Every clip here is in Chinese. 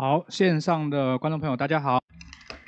好，线上的观众朋友，大家好。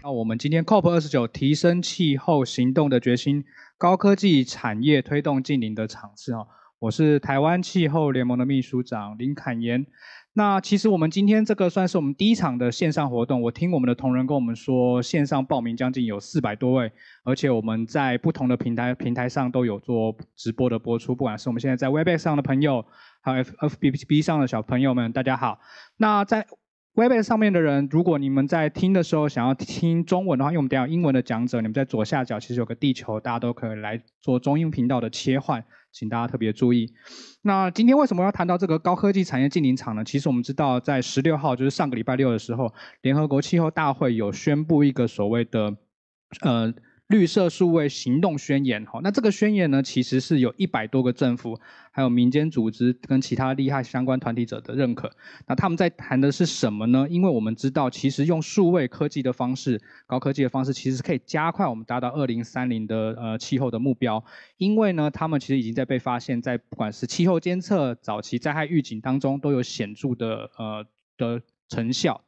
那我们今天 COP 二十九提升气候行动的决心，高科技产业推动近邻的场次哈，我是台湾气候联盟的秘书长林侃言。那其实我们今天这个算是我们第一场的线上活动，我听我们的同仁跟我们说，线上报名将近有四百多位，而且我们在不同的平台平台上都有做直播的播出，不管是我们现在在 w e b b x 上的朋友，还有 F F B B 上的小朋友们，大家好。那在 Web 上上面的人，如果你们在听的时候想要听中文的话，因为我们讲英文的讲者，你们在左下角其实有个地球，大家都可以来做中英频道的切换，请大家特别注意。那今天为什么要谈到这个高科技产业禁令场呢？其实我们知道，在十六号，就是上个礼拜六的时候，联合国气候大会有宣布一个所谓的，呃。绿色数位行动宣言，哈，那这个宣言呢，其实是有一百多个政府、还有民间组织跟其他利害相关团体者的认可。那他们在谈的是什么呢？因为我们知道，其实用数位科技的方式、高科技的方式，其实是可以加快我们达到二零三零的呃气候的目标。因为呢，他们其实已经在被发现，在不管是气候监测、早期灾害预警当中，都有显著的呃的成效。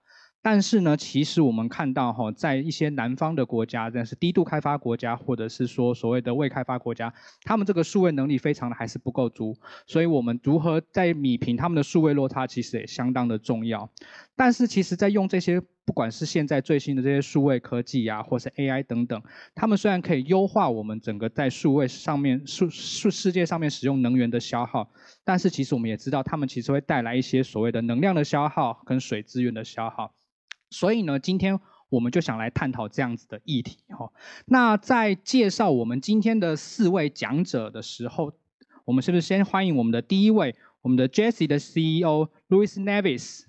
但是呢，其实我们看到哈，在一些南方的国家，但是低度开发国家，或者是说所谓的未开发国家，他们这个数位能力非常的还是不够足，所以我们如何在米平他们的数位落差，其实也相当的重要。但是其实，在用这些不管是现在最新的这些数位科技呀，或是 AI 等等，他们虽然可以优化我们整个在数位上面、数数世界上面使用能源的消耗，但是其实我们也知道，他们其实会带来一些所谓的能量的消耗跟水资源的消耗。所以呢，今天我们就想来探讨这样子的议题哈。那在介绍我们今天的四位讲者的时候，我们是不是先欢迎我们的第一位，我们的 Jesse 的 CEO Louis Nevis？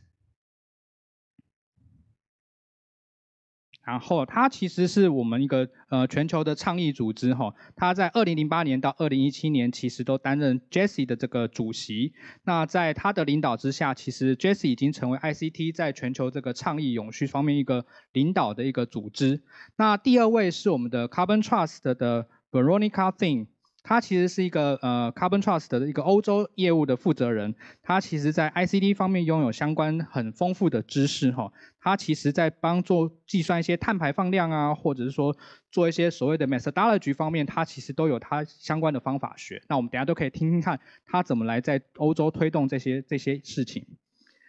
然后他其实是我们一个呃全球的倡议组织哈，他在二零零八年到二零一七年其实都担任 Jesse 的这个主席。那在他的领导之下，其实 Jesse 已经成为 ICT 在全球这个倡议永续方面一个领导的一个组织。那第二位是我们的 Carbon Trust 的 Veronica Thing。他其实是一个呃 Carbon Trust 的一个欧洲业务的负责人，他其实，在 ICD 方面拥有相关很丰富的知识哈。他其实，在帮助计算一些碳排放量啊，或者是说做一些所谓的 Methodology 方面，他其实都有他相关的方法学。那我们等下都可以听听看他怎么来在欧洲推动这些这些事情。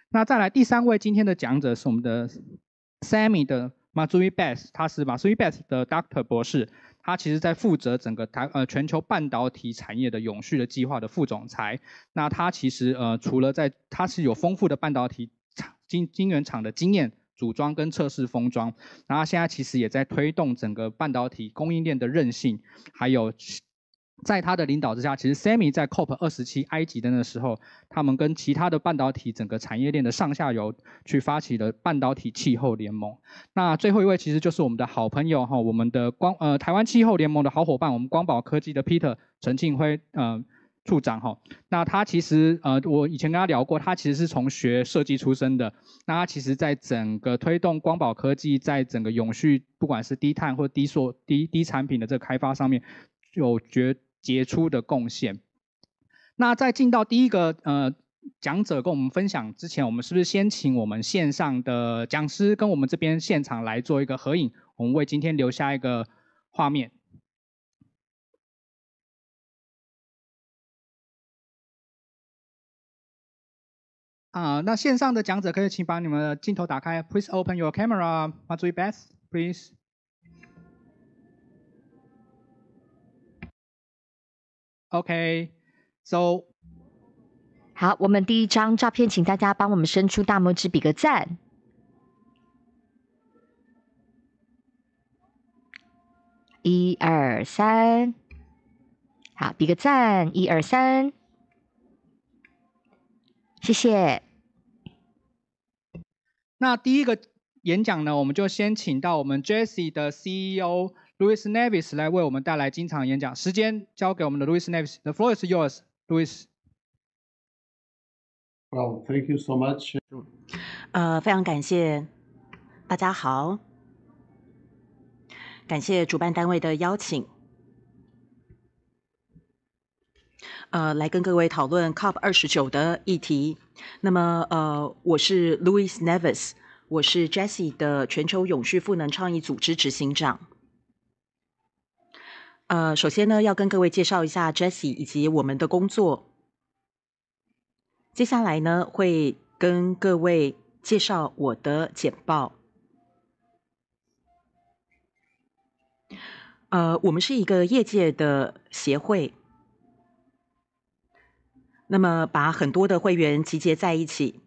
那再来第三位今天的讲者是我们的 Sammy 的 m a z t h e w b a e s 他是 m a z t h e w b a e s 的 Doctor 博士。他其实在负责整个台呃全球半导体产业的永续的计划的副总裁。那他其实呃除了在他是有丰富的半导体厂晶晶圆厂的经验组装跟测试封装，那他现在其实也在推动整个半导体供应链的韧性，还有。在他的领导之下，其实 Sammy 在 COP 二十七埃及的那时候，他们跟其他的半导体整个产业链的上下游去发起了半导体气候联盟。那最后一位其实就是我们的好朋友哈，我们的光呃台湾气候联盟的好伙伴，我们光宝科技的 Peter 陈庆辉呃处长哈。那他其实呃我以前跟他聊过，他其实是从学设计出身的。那他其实在整个推动光宝科技在整个永续，不管是低碳或低塑低低产品的这个开发上面，有绝。杰出的贡献。那在进到第一个呃讲者跟我们分享之前，我们是不是先请我们线上的讲师跟我们这边现场来做一个合影？我们为今天留下一个画面。啊，那线上的讲者可以请把你们的镜头打开，please open your camera, m a s t please. OK，so，好，我们第一张照片，请大家帮我们伸出大拇指，比个赞。一二三，好，比个赞，一二三，谢谢。那第一个演讲呢，我们就先请到我们 Jesse 的 CEO。Louis n e v i s 来为我们带来精彩演讲。时间交给我们的 Louis n e v i s t h e floor is yours，Louis。h e l l thank you so much。呃，非常感谢大家好，感谢主办单位的邀请。呃，来跟各位讨论 COP 二十九的议题。那么，呃，我是 Louis n e v i s 我是 Jesse 的全球永续赋能倡议组织执行长。呃，首先呢，要跟各位介绍一下 Jessie 以及我们的工作。接下来呢，会跟各位介绍我的简报。呃，我们是一个业界的协会，那么把很多的会员集结在一起。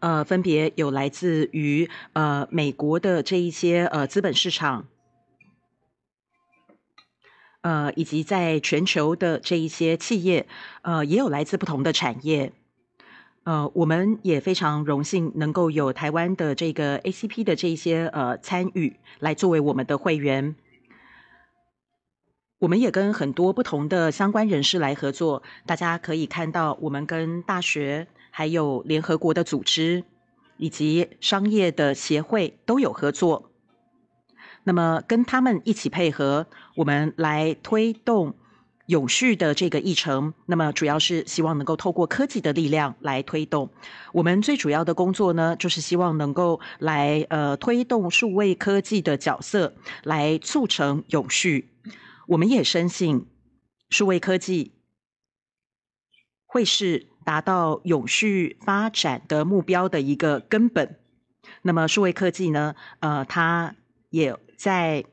呃，分别有来自于呃美国的这一些呃资本市场。呃，以及在全球的这一些企业，呃，也有来自不同的产业，呃，我们也非常荣幸能够有台湾的这个 ACP 的这一些呃参与，来作为我们的会员。我们也跟很多不同的相关人士来合作，大家可以看到，我们跟大学、还有联合国的组织，以及商业的协会都有合作。那么跟他们一起配合，我们来推动永续的这个议程。那么主要是希望能够透过科技的力量来推动。我们最主要的工作呢，就是希望能够来呃推动数位科技的角色，来促成永续。我们也深信数位科技会是达到永续发展的目标的一个根本。那么数位科技呢，呃，它也在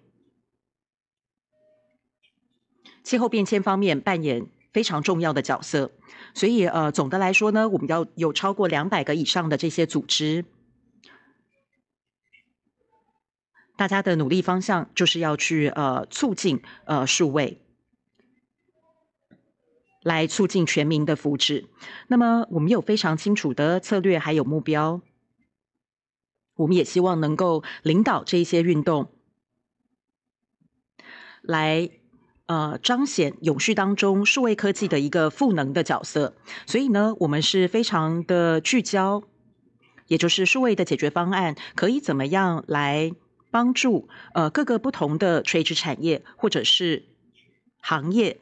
气候变迁方面扮演非常重要的角色，所以呃，总的来说呢，我们要有超过两百个以上的这些组织，大家的努力方向就是要去呃促进呃数位，来促进全民的福祉。那么我们有非常清楚的策略还有目标，我们也希望能够领导这一些运动。来，呃，彰显永续当中数位科技的一个赋能的角色。所以呢，我们是非常的聚焦，也就是数位的解决方案可以怎么样来帮助呃各个不同的垂直产业或者是行业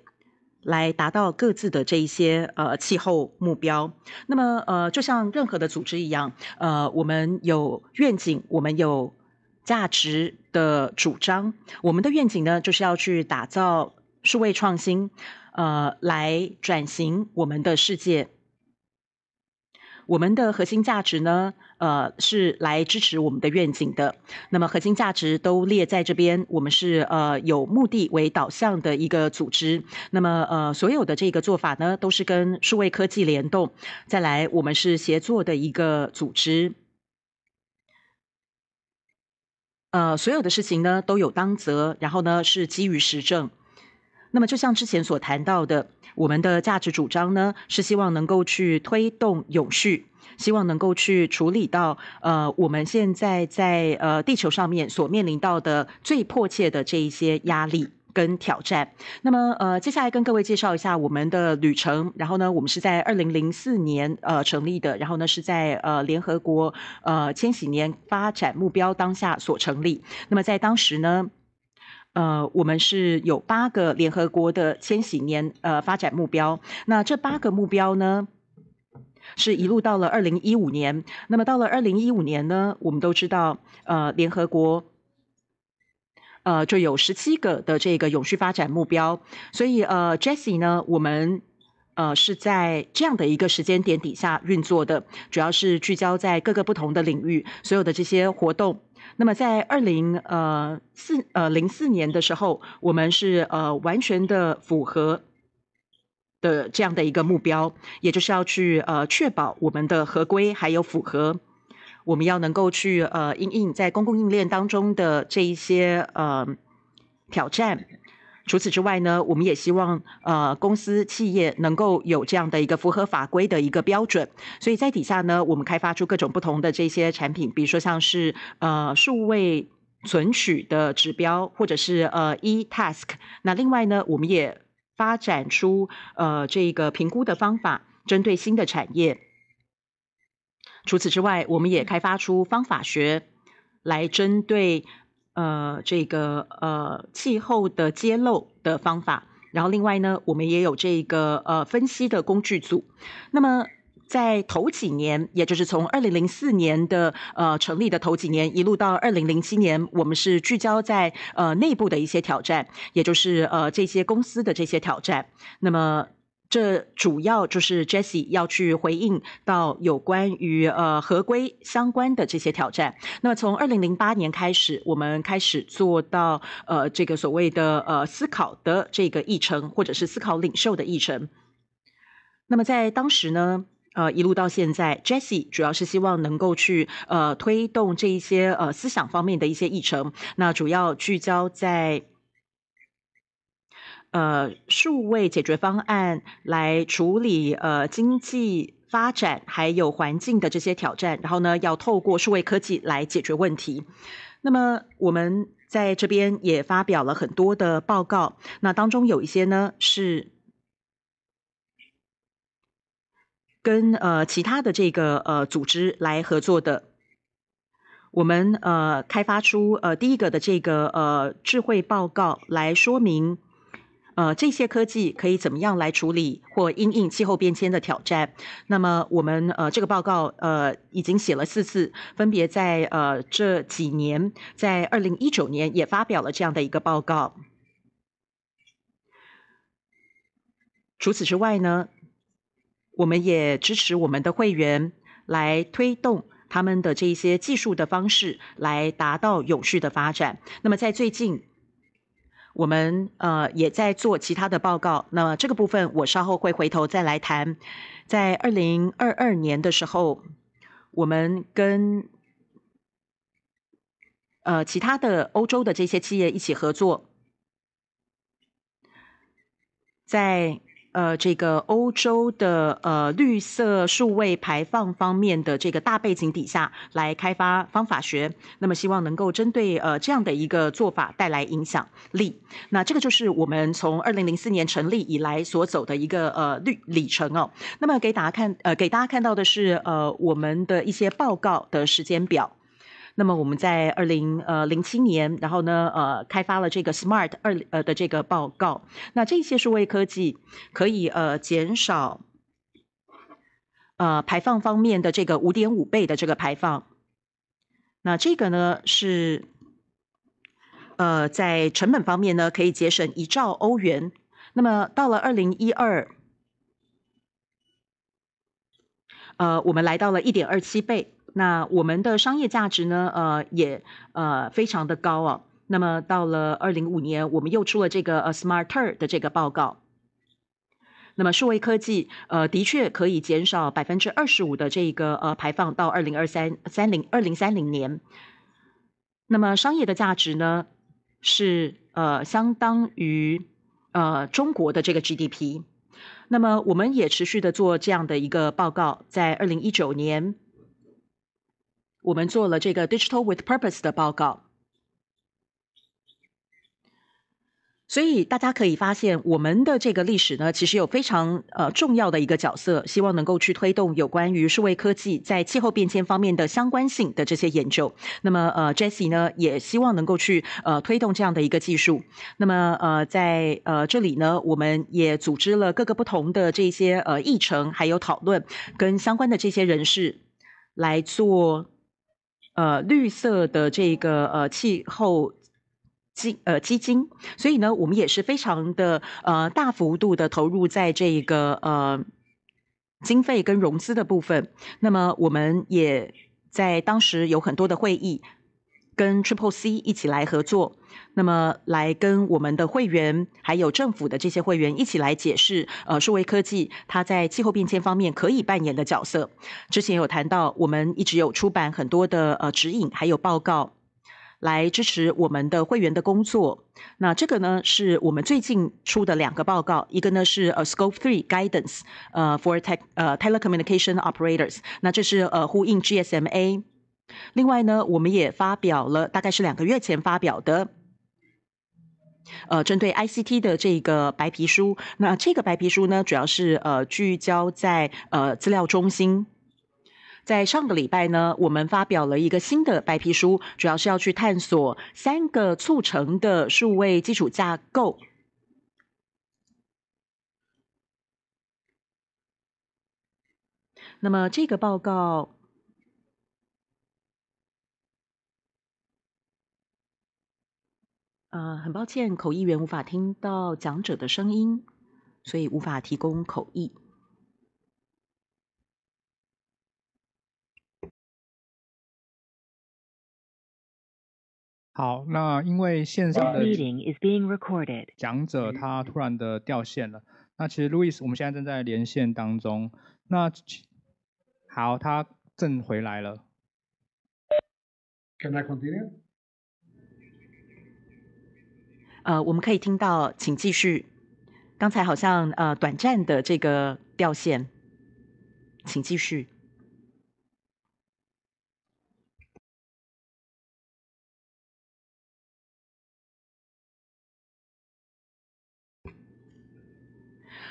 来达到各自的这一些呃气候目标。那么呃，就像任何的组织一样，呃，我们有愿景，我们有。价值的主张，我们的愿景呢，就是要去打造数位创新，呃，来转型我们的世界。我们的核心价值呢，呃，是来支持我们的愿景的。那么，核心价值都列在这边。我们是呃有目的为导向的一个组织。那么，呃，所有的这个做法呢，都是跟数位科技联动。再来，我们是协作的一个组织。呃，所有的事情呢都有当责，然后呢是基于实证。那么就像之前所谈到的，我们的价值主张呢是希望能够去推动永续，希望能够去处理到呃我们现在在呃地球上面所面临到的最迫切的这一些压力。跟挑战。那么，呃，接下来跟各位介绍一下我们的旅程。然后呢，我们是在二零零四年呃成立的。然后呢，是在呃联合国呃千禧年发展目标当下所成立。那么在当时呢，呃，我们是有八个联合国的千禧年呃发展目标。那这八个目标呢，是一路到了二零一五年。那么到了二零一五年呢，我们都知道，呃，联合国。呃，就有十七个的这个永续发展目标，所以呃，Jesse 呢，我们呃是在这样的一个时间点底下运作的，主要是聚焦在各个不同的领域，所有的这些活动。那么在二零呃四呃零四年的时候，我们是呃完全的符合的这样的一个目标，也就是要去呃确保我们的合规还有符合。我们要能够去呃应应在公共应链当中的这一些呃挑战。除此之外呢，我们也希望呃公司企业能够有这样的一个符合法规的一个标准。所以在底下呢，我们开发出各种不同的这些产品，比如说像是呃数位存取的指标，或者是呃 e-task。那另外呢，我们也发展出呃这个评估的方法，针对新的产业。除此之外，我们也开发出方法学来针对呃这个呃气候的揭露的方法。然后另外呢，我们也有这个呃分析的工具组。那么在头几年，也就是从二零零四年的呃成立的头几年，一路到二零零七年，我们是聚焦在呃内部的一些挑战，也就是呃这些公司的这些挑战。那么这主要就是 Jesse 要去回应到有关于呃合规相关的这些挑战。那么从二零零八年开始，我们开始做到呃这个所谓的呃思考的这个议程，或者是思考领袖的议程。那么在当时呢，呃一路到现在，Jesse 主要是希望能够去呃推动这一些呃思想方面的一些议程，那主要聚焦在。呃，数位解决方案来处理呃经济发展还有环境的这些挑战，然后呢，要透过数位科技来解决问题。那么我们在这边也发表了很多的报告，那当中有一些呢是跟呃其他的这个呃组织来合作的，我们呃开发出呃第一个的这个呃智慧报告来说明。呃，这些科技可以怎么样来处理或应应气候变迁的挑战？那么，我们呃，这个报告呃已经写了四次，分别在呃这几年，在二零一九年也发表了这样的一个报告。除此之外呢，我们也支持我们的会员来推动他们的这一些技术的方式，来达到有序的发展。那么，在最近。我们呃也在做其他的报告，那这个部分我稍后会回头再来谈。在二零二二年的时候，我们跟呃其他的欧洲的这些企业一起合作，在。呃，这个欧洲的呃绿色数位排放方面的这个大背景底下，来开发方法学，那么希望能够针对呃这样的一个做法带来影响力。那这个就是我们从二零零四年成立以来所走的一个呃绿里程哦。那么给大家看，呃给大家看到的是呃我们的一些报告的时间表。那么我们在二零呃零七年，然后呢呃开发了这个 SMART 二呃的这个报告。那这些数位科技可以呃减少呃排放方面的这个五点五倍的这个排放。那这个呢是呃在成本方面呢可以节省一兆欧元。那么到了二零一二，呃我们来到了一点二七倍。那我们的商业价值呢？呃，也呃非常的高哦。那么到了二零零五年，我们又出了这个呃 Smarter 的这个报告。那么数位科技呃的确可以减少百分之二十五的这个呃排放到二零二三三零二零三零年。那么商业的价值呢是呃相当于呃中国的这个 GDP。那么我们也持续的做这样的一个报告，在二零一九年。我们做了这个 Digital with Purpose 的报告，所以大家可以发现我们的这个历史呢，其实有非常呃重要的一个角色，希望能够去推动有关于数位科技在气候变迁方面的相关性的这些研究。那么呃，Jesse 呢也希望能够去呃推动这样的一个技术。那么呃，在呃这里呢，我们也组织了各个不同的这些呃议程，还有讨论，跟相关的这些人士来做。呃，绿色的这个呃气候基呃基金，所以呢，我们也是非常的呃大幅度的投入在这一个呃经费跟融资的部分。那么，我们也在当时有很多的会议跟 Triple C 一起来合作。那么，来跟我们的会员还有政府的这些会员一起来解释，呃，数位科技它在气候变迁方面可以扮演的角色。之前有谈到，我们一直有出版很多的呃指引，还有报告，来支持我们的会员的工作。那这个呢，是我们最近出的两个报告，一个呢是呃 Scope Three Guidance 呃 for Tech 呃 Telecommunication Operators，那这是呃呼应 GSMA。另外呢，我们也发表了，大概是两个月前发表的。呃，针对 ICT 的这个白皮书，那这个白皮书呢，主要是呃聚焦在呃资料中心。在上个礼拜呢，我们发表了一个新的白皮书，主要是要去探索三个促成的数位基础架构。那么这个报告。啊，很抱歉，口译员无法听到讲者的声音，所以无法提供口译。好，那因为线上的讲者他突然的掉线了，那其实路易斯，我们现在正在连线当中。那好，他正回来了。Can continue? I 呃，我们可以听到，请继续。刚才好像呃短暂的这个掉线，请继续。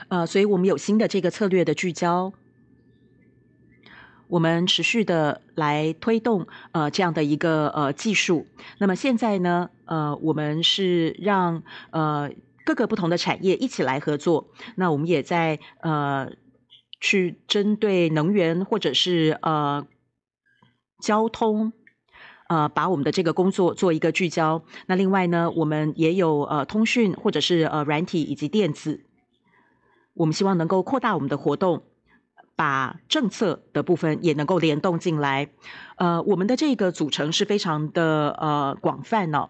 呃，所以我们有新的这个策略的聚焦。我们持续的来推动呃这样的一个呃技术，那么现在呢呃我们是让呃各个不同的产业一起来合作，那我们也在呃去针对能源或者是呃交通呃把我们的这个工作做一个聚焦，那另外呢我们也有呃通讯或者是呃软体以及电子，我们希望能够扩大我们的活动。把政策的部分也能够联动进来，呃，我们的这个组成是非常的呃广泛呢，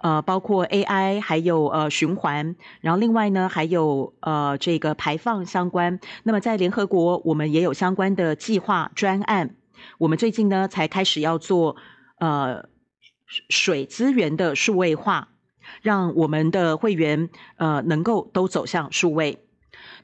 呃，包括 AI，还有呃循环，然后另外呢还有呃这个排放相关。那么在联合国，我们也有相关的计划专案。我们最近呢才开始要做呃水资源的数位化，让我们的会员呃能够都走向数位。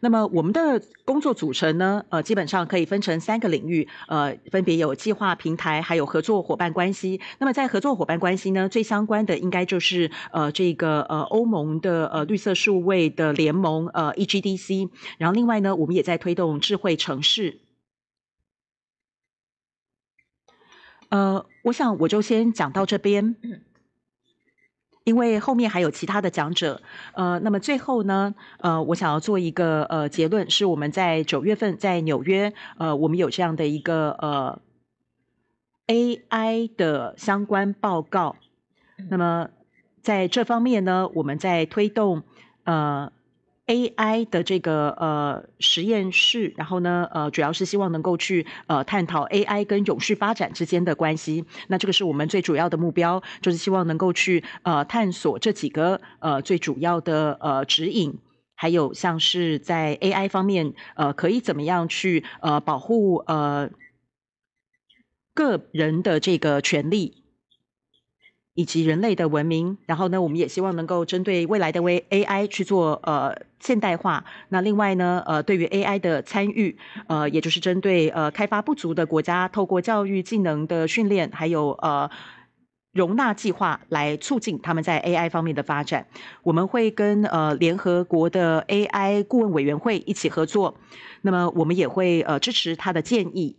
那么我们的工作组成呢？呃，基本上可以分成三个领域，呃，分别有计划平台，还有合作伙伴关系。那么在合作伙伴关系呢，最相关的应该就是呃，这个呃，欧盟的呃绿色数位的联盟呃 EGDC。然后另外呢，我们也在推动智慧城市。呃，我想我就先讲到这边。因为后面还有其他的讲者，呃，那么最后呢，呃，我想要做一个呃结论，是我们在九月份在纽约，呃，我们有这样的一个呃 AI 的相关报告，那么在这方面呢，我们在推动呃。AI 的这个呃实验室，然后呢呃主要是希望能够去呃探讨 AI 跟永续发展之间的关系。那这个是我们最主要的目标，就是希望能够去呃探索这几个呃最主要的呃指引，还有像是在 AI 方面呃可以怎么样去呃保护呃个人的这个权利。以及人类的文明，然后呢，我们也希望能够针对未来的微 AI 去做呃现代化。那另外呢，呃，对于 AI 的参与，呃，也就是针对呃开发不足的国家，透过教育技能的训练，还有呃容纳计划来促进他们在 AI 方面的发展。我们会跟呃联合国的 AI 顾问委员会一起合作，那么我们也会呃支持他的建议。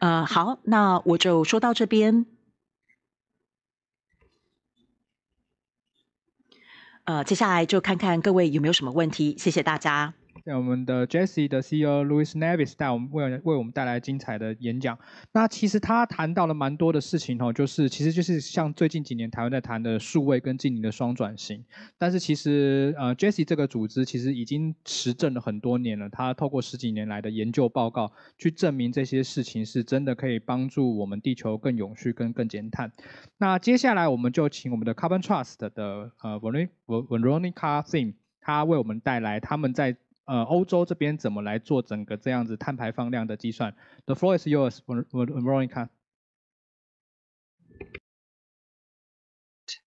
呃，好，那我就说到这边。呃，接下来就看看各位有没有什么问题，谢谢大家。在我们的 Jesse 的 CEO Louis Nevis 带我们为为我们带来精彩的演讲。那其实他谈到了蛮多的事情哦，就是其实就是像最近几年台湾在谈的数位跟经营的双转型。但是其实呃 Jesse 这个组织其实已经实证了很多年了，他透过十几年来的研究报告去证明这些事情是真的可以帮助我们地球更永续跟更减碳。那接下来我们就请我们的 Carbon Trust 的呃 Veronica Sim，他为我们带来他们在呃，欧洲这边怎么来做整个这样子碳排放量的计算？The floor is yours, Veronica.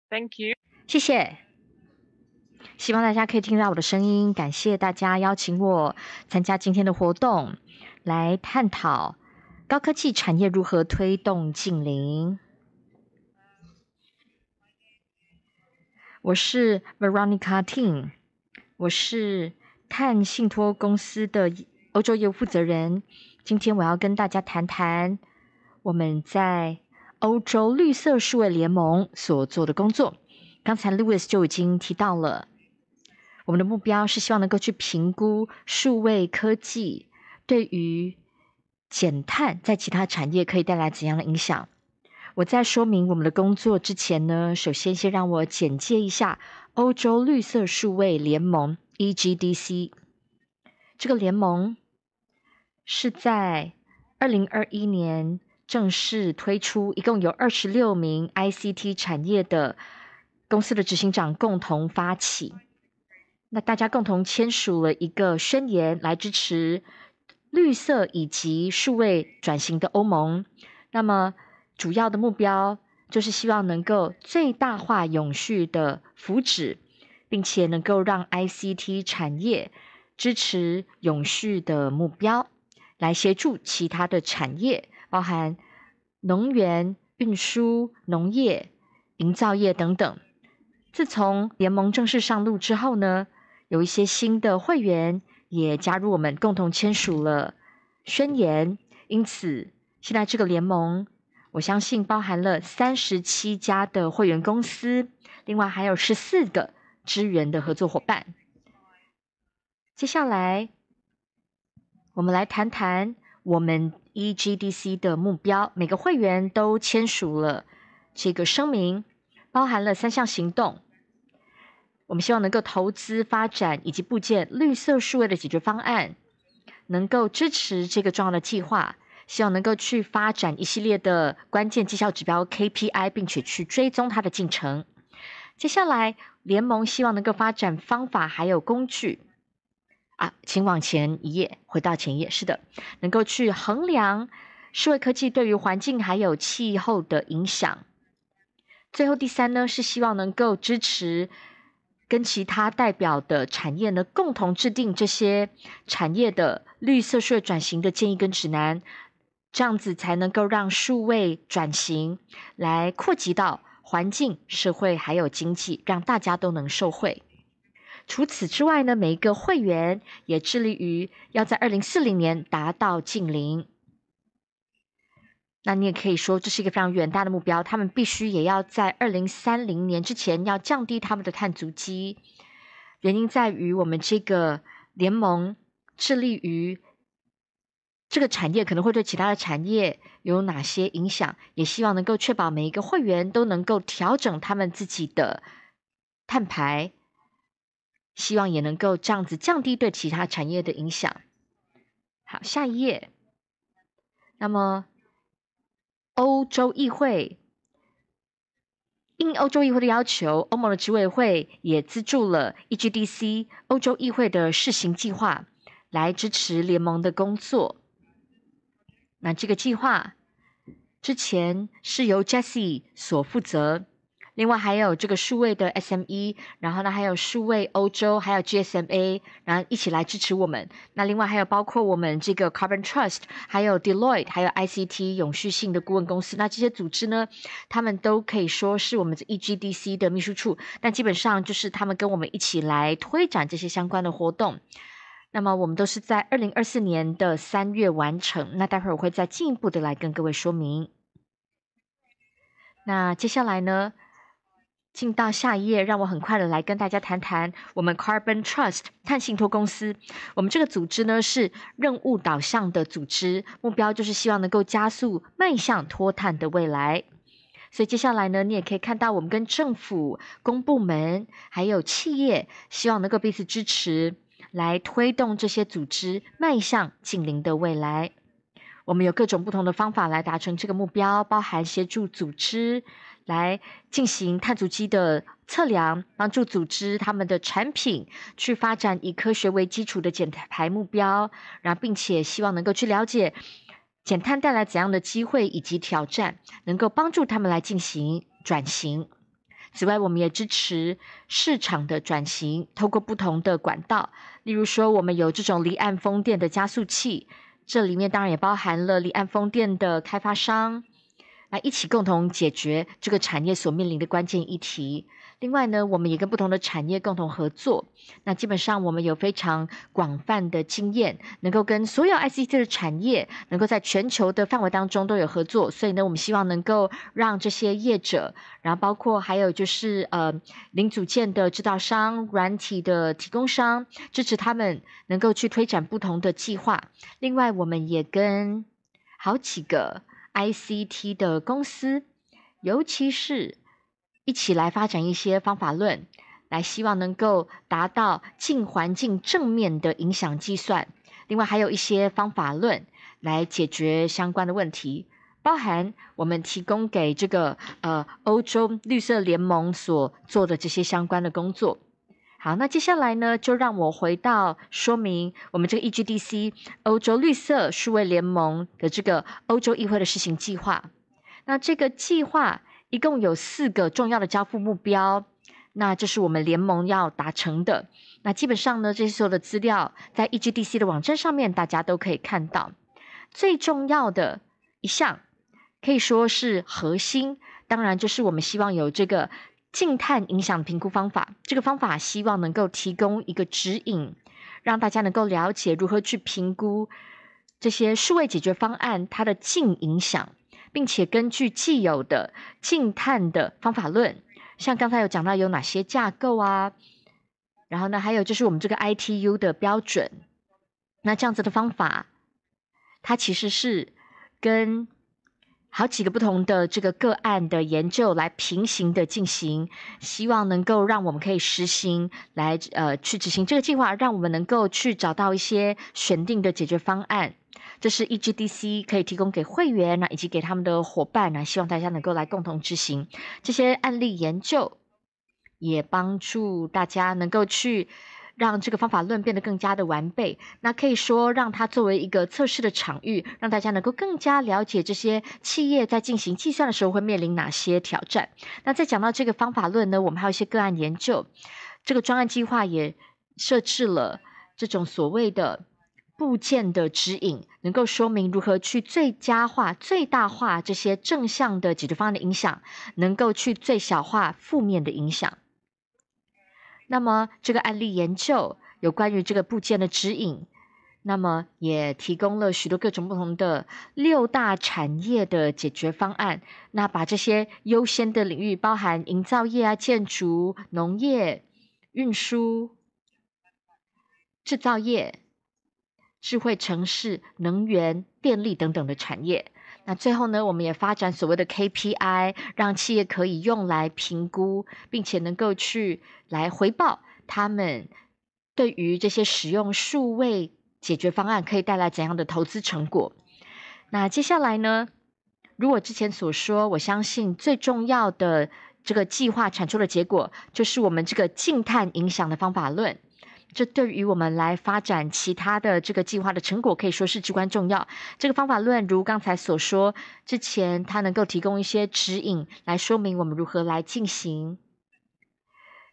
Thank you. 谢谢。希望大家可以听到我的声音，感谢大家邀请我参加今天的活动，来探讨高科技产业如何推动近邻。我是 Veronica Ting，我是。碳信托公司的欧洲业务负责人，今天我要跟大家谈谈我们在欧洲绿色数位联盟所做的工作。刚才 Louis 就已经提到了，我们的目标是希望能够去评估数位科技对于减碳在其他产业可以带来怎样的影响。我在说明我们的工作之前呢，首先先让我简介一下欧洲绿色数位联盟。EGDC 这个联盟是在二零二一年正式推出，一共有二十六名 ICT 产业的公司的执行长共同发起。那大家共同签署了一个宣言，来支持绿色以及数位转型的欧盟。那么主要的目标就是希望能够最大化永续的福祉。并且能够让 I C T 产业支持永续的目标，来协助其他的产业，包含能源、运输、农业、营造业等等。自从联盟正式上路之后呢，有一些新的会员也加入我们，共同签署了宣言。因此，现在这个联盟，我相信包含了三十七家的会员公司，另外还有十四个。支援的合作伙伴。接下来，我们来谈谈我们 EGDC 的目标。每个会员都签署了这个声明，包含了三项行动。我们希望能够投资发展以及部件绿色数位的解决方案，能够支持这个重要的计划。希望能够去发展一系列的关键绩效指标 KPI，并且去追踪它的进程。接下来。联盟希望能够发展方法，还有工具啊，请往前一页，回到前一页。是的，能够去衡量数位科技对于环境还有气候的影响。最后第三呢，是希望能够支持跟其他代表的产业呢，共同制定这些产业的绿色数位转型的建议跟指南，这样子才能够让数位转型来扩及到。环境、社会还有经济，让大家都能受惠。除此之外呢，每一个会员也致力于要在二零四零年达到近零。那你也可以说这是一个非常远大的目标。他们必须也要在二零三零年之前要降低他们的碳足迹。原因在于我们这个联盟致力于这个产业可能会对其他的产业。有哪些影响？也希望能够确保每一个会员都能够调整他们自己的碳排，希望也能够这样子降低对其他产业的影响。好，下一页。那么，欧洲议会应欧洲议会的要求，欧盟的执委会也资助了 EGDC 欧洲议会的试行计划，来支持联盟的工作。那这个计划之前是由 Jesse 所负责，另外还有这个数位的 SME，然后呢还有数位欧洲，还有 GSMA，然后一起来支持我们。那另外还有包括我们这个 Carbon Trust，还有 Deloitte，还有 ICT 永续性的顾问公司。那这些组织呢，他们都可以说是我们 EGDC 的秘书处，但基本上就是他们跟我们一起来推展这些相关的活动。那么我们都是在二零二四年的三月完成。那待会儿我会再进一步的来跟各位说明。那接下来呢，进到下一页，让我很快的来跟大家谈谈我们 Carbon Trust 碳信托公司。我们这个组织呢是任务导向的组织，目标就是希望能够加速迈向脱碳的未来。所以接下来呢，你也可以看到我们跟政府、公部门还有企业，希望能够彼此支持。来推动这些组织迈向近邻的未来。我们有各种不同的方法来达成这个目标，包含协助组织来进行碳足迹的测量，帮助组织他们的产品去发展以科学为基础的减排目标，然后并且希望能够去了解减碳带来怎样的机会以及挑战，能够帮助他们来进行转型。此外，我们也支持市场的转型，透过不同的管道，例如说，我们有这种离岸风电的加速器，这里面当然也包含了离岸风电的开发商，来一起共同解决这个产业所面临的关键议题。另外呢，我们也跟不同的产业共同合作。那基本上，我们有非常广泛的经验，能够跟所有 ICT 的产业，能够在全球的范围当中都有合作。所以呢，我们希望能够让这些业者，然后包括还有就是呃零组件的制造商、软体的提供商，支持他们能够去推展不同的计划。另外，我们也跟好几个 ICT 的公司，尤其是。一起来发展一些方法论，来希望能够达到净环境正面的影响计算。另外，还有一些方法论来解决相关的问题，包含我们提供给这个呃欧洲绿色联盟所做的这些相关的工作。好，那接下来呢，就让我回到说明我们这个 EGDC 欧洲绿色数位联盟的这个欧洲议会的施行计划。那这个计划。一共有四个重要的交付目标，那这是我们联盟要达成的。那基本上呢，这些所有的资料在 EGDC 的网站上面，大家都可以看到。最重要的一项可以说是核心，当然就是我们希望有这个净碳影响评估方法。这个方法希望能够提供一个指引，让大家能够了解如何去评估这些数位解决方案它的净影响。并且根据既有的静态的方法论，像刚才有讲到有哪些架构啊，然后呢，还有就是我们这个 ITU 的标准，那这样子的方法，它其实是跟好几个不同的这个个案的研究来平行的进行，希望能够让我们可以实行来呃去执行这个计划，让我们能够去找到一些选定的解决方案。这是 EGDC 可以提供给会员啊，以及给他们的伙伴啊，希望大家能够来共同执行这些案例研究，也帮助大家能够去让这个方法论变得更加的完备。那可以说，让它作为一个测试的场域，让大家能够更加了解这些企业在进行计算的时候会面临哪些挑战。那在讲到这个方法论呢，我们还有一些个案研究，这个专案计划也设置了这种所谓的。部件的指引能够说明如何去最佳化、最大化这些正向的解决方案的影响，能够去最小化负面的影响。那么，这个案例研究有关于这个部件的指引，那么也提供了许多各种不同的六大产业的解决方案。那把这些优先的领域包含营造业啊、建筑、农业、运输、制造业。智慧城市、能源、电力等等的产业。那最后呢，我们也发展所谓的 KPI，让企业可以用来评估，并且能够去来回报他们对于这些使用数位解决方案可以带来怎样的投资成果。那接下来呢，如果之前所说，我相信最重要的这个计划产出的结果，就是我们这个净碳影响的方法论。这对于我们来发展其他的这个计划的成果可以说是至关重要。这个方法论，如刚才所说，之前它能够提供一些指引，来说明我们如何来进行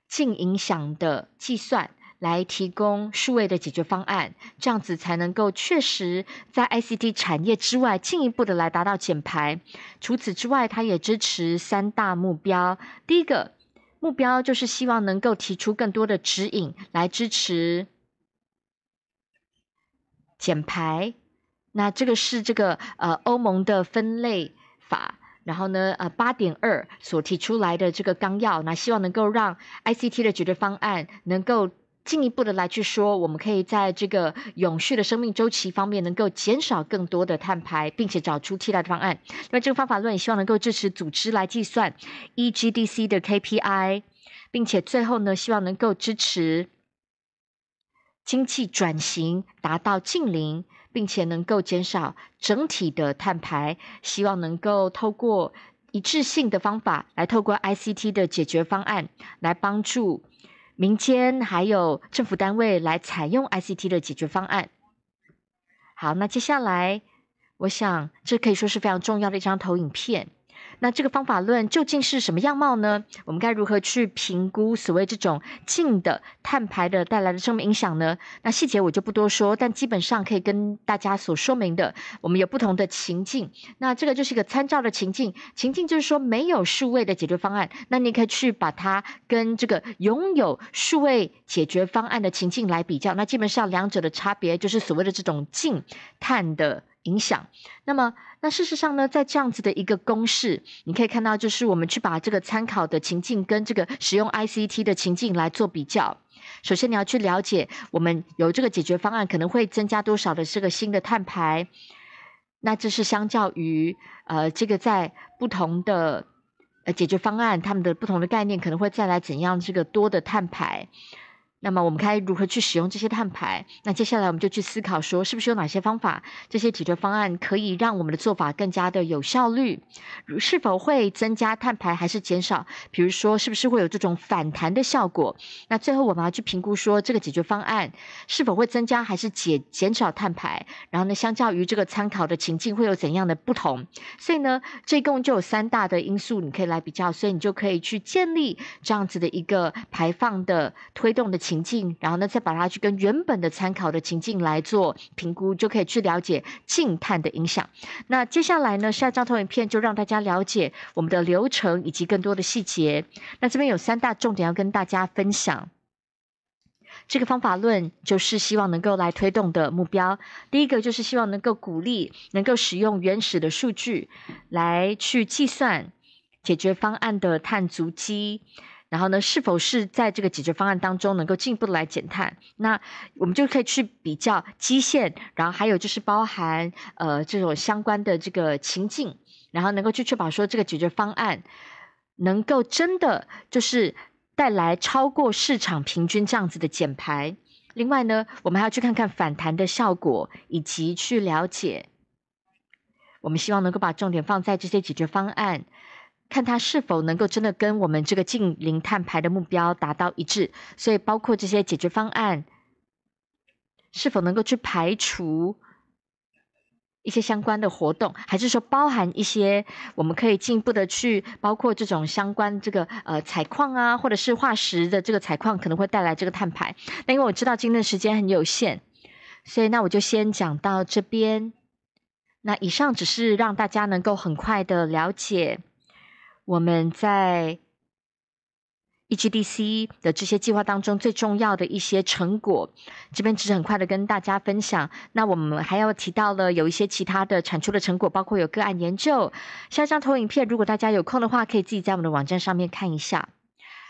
净影响的计算，来提供数位的解决方案，这样子才能够确实在 ICT 产业之外进一步的来达到减排。除此之外，它也支持三大目标，第一个。目标就是希望能够提出更多的指引来支持减排。那这个是这个呃欧盟的分类法，然后呢呃八点二所提出来的这个纲要，那希望能够让 ICT 的解决方案能够。进一步的来去说，我们可以在这个永续的生命周期方面，能够减少更多的碳排，并且找出替代的方案。那为这个方法论，希望能够支持组织来计算 EGDC 的 KPI，并且最后呢，希望能够支持经济转型，达到近零，并且能够减少整体的碳排。希望能够透过一致性的方法，来透过 ICT 的解决方案来帮助。民间还有政府单位来采用 ICT 的解决方案。好，那接下来，我想这可以说是非常重要的一张投影片。那这个方法论究竟是什么样貌呢？我们该如何去评估所谓这种净的碳排的带来的生命影响呢？那细节我就不多说，但基本上可以跟大家所说明的，我们有不同的情境。那这个就是一个参照的情境，情境就是说没有数位的解决方案，那你可以去把它跟这个拥有数位解决方案的情境来比较。那基本上两者的差别就是所谓的这种净碳的。影响。那么，那事实上呢，在这样子的一个公式，你可以看到，就是我们去把这个参考的情境跟这个使用 ICT 的情境来做比较。首先，你要去了解，我们有这个解决方案可能会增加多少的这个新的碳排。那这是相较于呃，这个在不同的呃解决方案，他们的不同的概念可能会带来怎样这个多的碳排。那么我们该如何去使用这些碳排？那接下来我们就去思考说，是不是有哪些方法，这些解决方案可以让我们的做法更加的有效率？是否会增加碳排还是减少？比如说，是不是会有这种反弹的效果？那最后我们要去评估说，这个解决方案是否会增加还是减减少碳排？然后呢，相较于这个参考的情境会有怎样的不同？所以呢，这一共就有三大的因素你可以来比较，所以你就可以去建立这样子的一个排放的推动的。情境，然后呢，再把它去跟原本的参考的情境来做评估，就可以去了解净碳的影响。那接下来呢，下一张投影片就让大家了解我们的流程以及更多的细节。那这边有三大重点要跟大家分享，这个方法论就是希望能够来推动的目标。第一个就是希望能够鼓励能够使用原始的数据来去计算解决方案的碳足迹。然后呢，是否是在这个解决方案当中能够进一步的来减碳？那我们就可以去比较基线，然后还有就是包含呃这种相关的这个情境，然后能够去确保说这个解决方案能够真的就是带来超过市场平均这样子的减排。另外呢，我们还要去看看反弹的效果，以及去了解，我们希望能够把重点放在这些解决方案。看它是否能够真的跟我们这个近零碳排的目标达到一致，所以包括这些解决方案，是否能够去排除一些相关的活动，还是说包含一些我们可以进一步的去包括这种相关这个呃采矿啊，或者是化石的这个采矿可能会带来这个碳排。那因为我知道今天的时间很有限，所以那我就先讲到这边。那以上只是让大家能够很快的了解。我们在 E G D C 的这些计划当中，最重要的一些成果，这边只是很快的跟大家分享。那我们还要提到了有一些其他的产出的成果，包括有个案研究。下一张投影片，如果大家有空的话，可以自己在我们的网站上面看一下，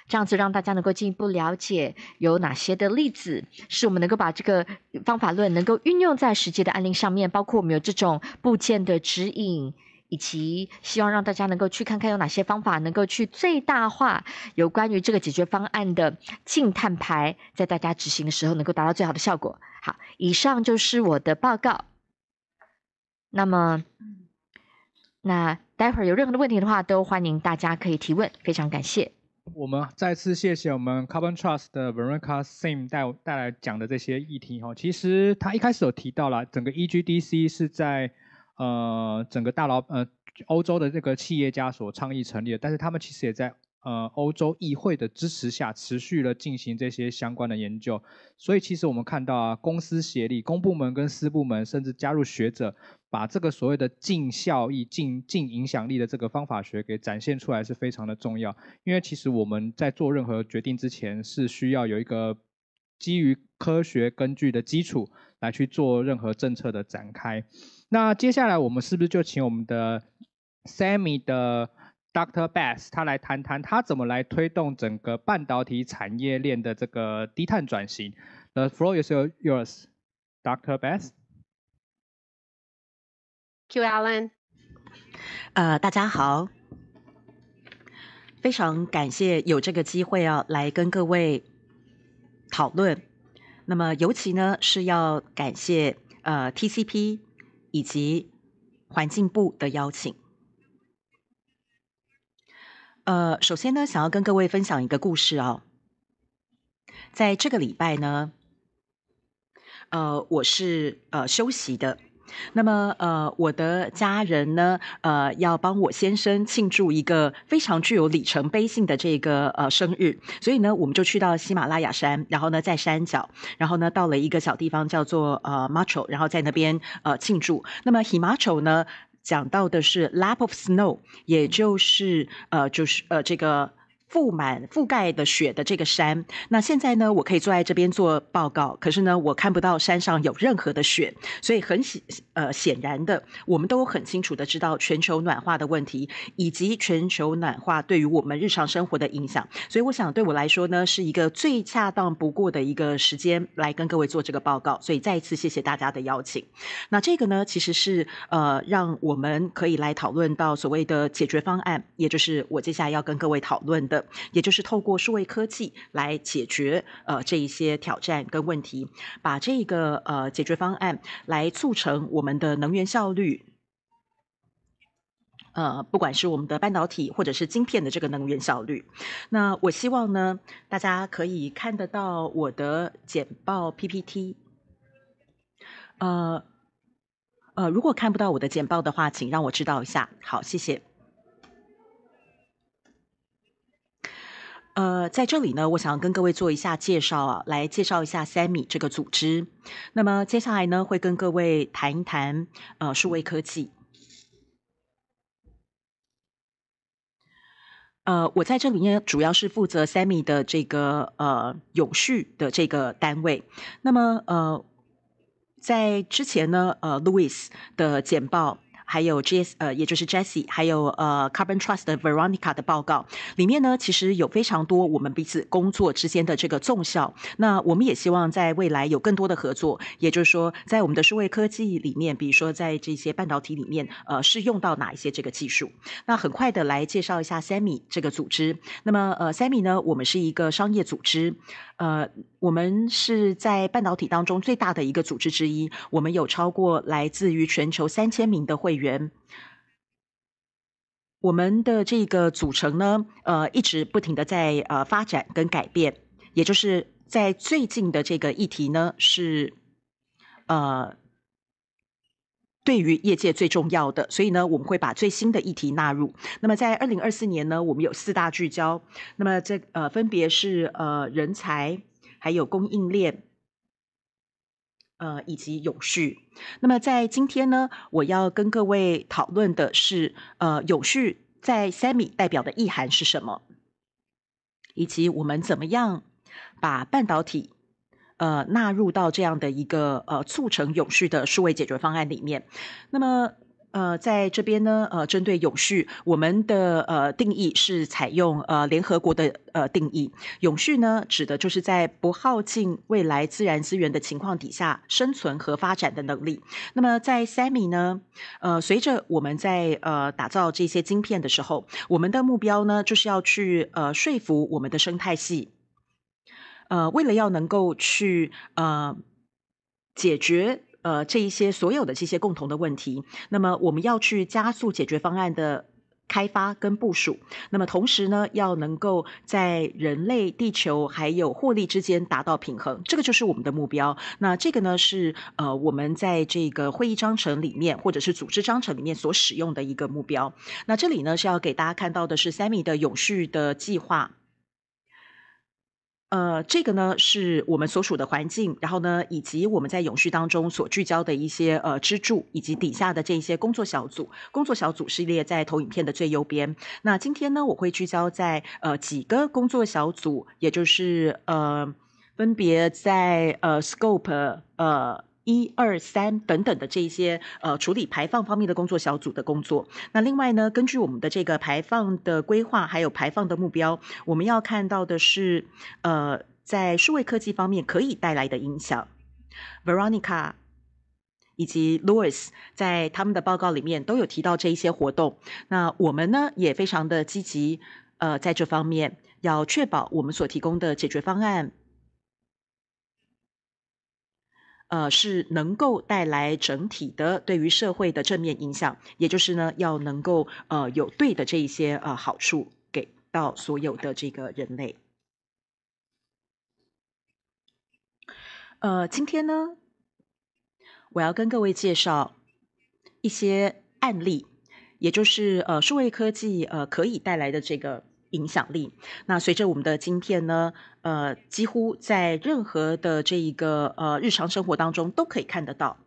这样子让大家能够进一步了解有哪些的例子，是我们能够把这个方法论能够运用在实际的案例上面，包括我们有这种部件的指引。以及希望让大家能够去看看有哪些方法能够去最大化有关于这个解决方案的净碳排，在大家执行的时候能够达到最好的效果。好，以上就是我的报告。那么，那待会儿有任何的问题的话，都欢迎大家可以提问。非常感谢。我们再次谢谢我们 Carbon Trust 的 Veronica Sim 带带来讲的这些议题哦。其实他一开始有提到了，整个 EGDC 是在。呃，整个大佬呃，欧洲的这个企业家所倡议成立，的，但是他们其实也在呃欧洲议会的支持下，持续了进行这些相关的研究。所以其实我们看到啊，公私协力，公部门跟私部门甚至加入学者，把这个所谓的净效益、净净影响力的这个方法学给展现出来是非常的重要。因为其实我们在做任何决定之前，是需要有一个基于科学根据的基础来去做任何政策的展开。那接下来我们是不是就请我们的 Sammy 的 Dr. o o c t Bass 他来谈谈他怎么来推动整个半导体产业链的这个低碳转型？t h e f l o o r is yours Dr. o o c t Bass，Q a l e n 呃，大家好，非常感谢有这个机会啊，来跟各位讨论。那么尤其呢是要感谢呃 TCP。以及环境部的邀请，呃，首先呢，想要跟各位分享一个故事哦。在这个礼拜呢，呃，我是呃休息的。那么，呃，我的家人呢，呃，要帮我先生庆祝一个非常具有里程碑性的这个呃生日，所以呢，我们就去到喜马拉雅山，然后呢，在山脚，然后呢，到了一个小地方叫做呃马丘，然后在那边呃庆祝。那么，喜马丘呢，讲到的是 Lap of Snow，也就是呃，就是呃这个。覆满覆盖的雪的这个山，那现在呢，我可以坐在这边做报告，可是呢，我看不到山上有任何的雪，所以很显呃显然的，我们都很清楚的知道全球暖化的问题，以及全球暖化对于我们日常生活的影响，所以我想对我来说呢，是一个最恰当不过的一个时间来跟各位做这个报告，所以再一次谢谢大家的邀请。那这个呢，其实是呃让我们可以来讨论到所谓的解决方案，也就是我接下来要跟各位讨论的。也就是透过数位科技来解决呃这一些挑战跟问题，把这个呃解决方案来促成我们的能源效率，呃不管是我们的半导体或者是晶片的这个能源效率，那我希望呢大家可以看得到我的简报 PPT，呃呃如果看不到我的简报的话，请让我知道一下，好谢谢。呃，在这里呢，我想跟各位做一下介绍啊，来介绍一下 Sammy 这个组织。那么接下来呢，会跟各位谈一谈呃数位科技。呃，我在这里面主要是负责 Sammy 的这个呃永续的这个单位。那么呃，在之前呢，呃 Louis 的简报。还有 j s 呃，也就是 Jessie，还有呃 Carbon Trust 的 Veronica 的报告里面呢，其实有非常多我们彼此工作之间的这个纵向。那我们也希望在未来有更多的合作，也就是说，在我们的数位科技里面，比如说在这些半导体里面，呃，是用到哪一些这个技术？那很快的来介绍一下 Sammy 这个组织。那么呃，Sammy 呢，我们是一个商业组织，呃，我们是在半导体当中最大的一个组织之一，我们有超过来自于全球三千名的会员。员，我们的这个组成呢，呃，一直不停的在呃发展跟改变，也就是在最近的这个议题呢是呃对于业界最重要的，所以呢我们会把最新的议题纳入。那么在二零二四年呢，我们有四大聚焦，那么这呃分别是呃人才，还有供应链。呃，以及有序。那么，在今天呢，我要跟各位讨论的是，呃，有序在 Sammy 代表的意涵是什么，以及我们怎么样把半导体呃纳入到这样的一个呃促成有序的数位解决方案里面。那么。呃，在这边呢，呃，针对永续，我们的呃定义是采用呃联合国的呃定义，永续呢指的就是在不耗尽未来自然资源的情况底下生存和发展的能力。那么在 Sammy 呢，呃，随着我们在呃打造这些晶片的时候，我们的目标呢就是要去呃说服我们的生态系，呃，为了要能够去呃解决。呃，这一些所有的这些共同的问题，那么我们要去加速解决方案的开发跟部署。那么同时呢，要能够在人类、地球还有获利之间达到平衡，这个就是我们的目标。那这个呢是呃，我们在这个会议章程里面或者是组织章程里面所使用的一个目标。那这里呢是要给大家看到的是 Sammy 的永续的计划。呃，这个呢是我们所属的环境，然后呢，以及我们在永续当中所聚焦的一些呃支柱，以及底下的这一些工作小组。工作小组是列在投影片的最右边。那今天呢，我会聚焦在呃几个工作小组，也就是呃分别在呃 scope 呃。一二三等等的这些呃处理排放方面的工作小组的工作。那另外呢，根据我们的这个排放的规划，还有排放的目标，我们要看到的是呃，在数位科技方面可以带来的影响。Veronica 以及 Louis 在他们的报告里面都有提到这一些活动。那我们呢也非常的积极呃在这方面要确保我们所提供的解决方案。呃，是能够带来整体的对于社会的正面影响，也就是呢，要能够呃有对的这一些呃好处给到所有的这个人类。呃，今天呢，我要跟各位介绍一些案例，也就是呃，数位科技呃可以带来的这个影响力。那随着我们的今天呢。呃，几乎在任何的这一个呃日常生活当中都可以看得到，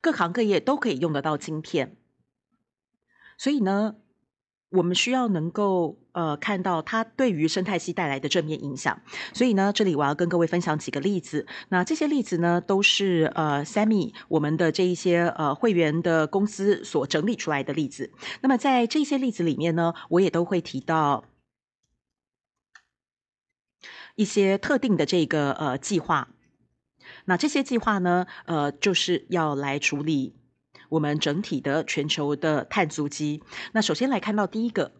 各行各业都可以用得到晶片。所以呢，我们需要能够呃看到它对于生态系带来的正面影响。所以呢，这里我要跟各位分享几个例子。那这些例子呢，都是呃 Sammy 我们的这一些呃会员的公司所整理出来的例子。那么在这些例子里面呢，我也都会提到。一些特定的这个呃计划，那这些计划呢，呃，就是要来处理我们整体的全球的碳足迹。那首先来看到第一个。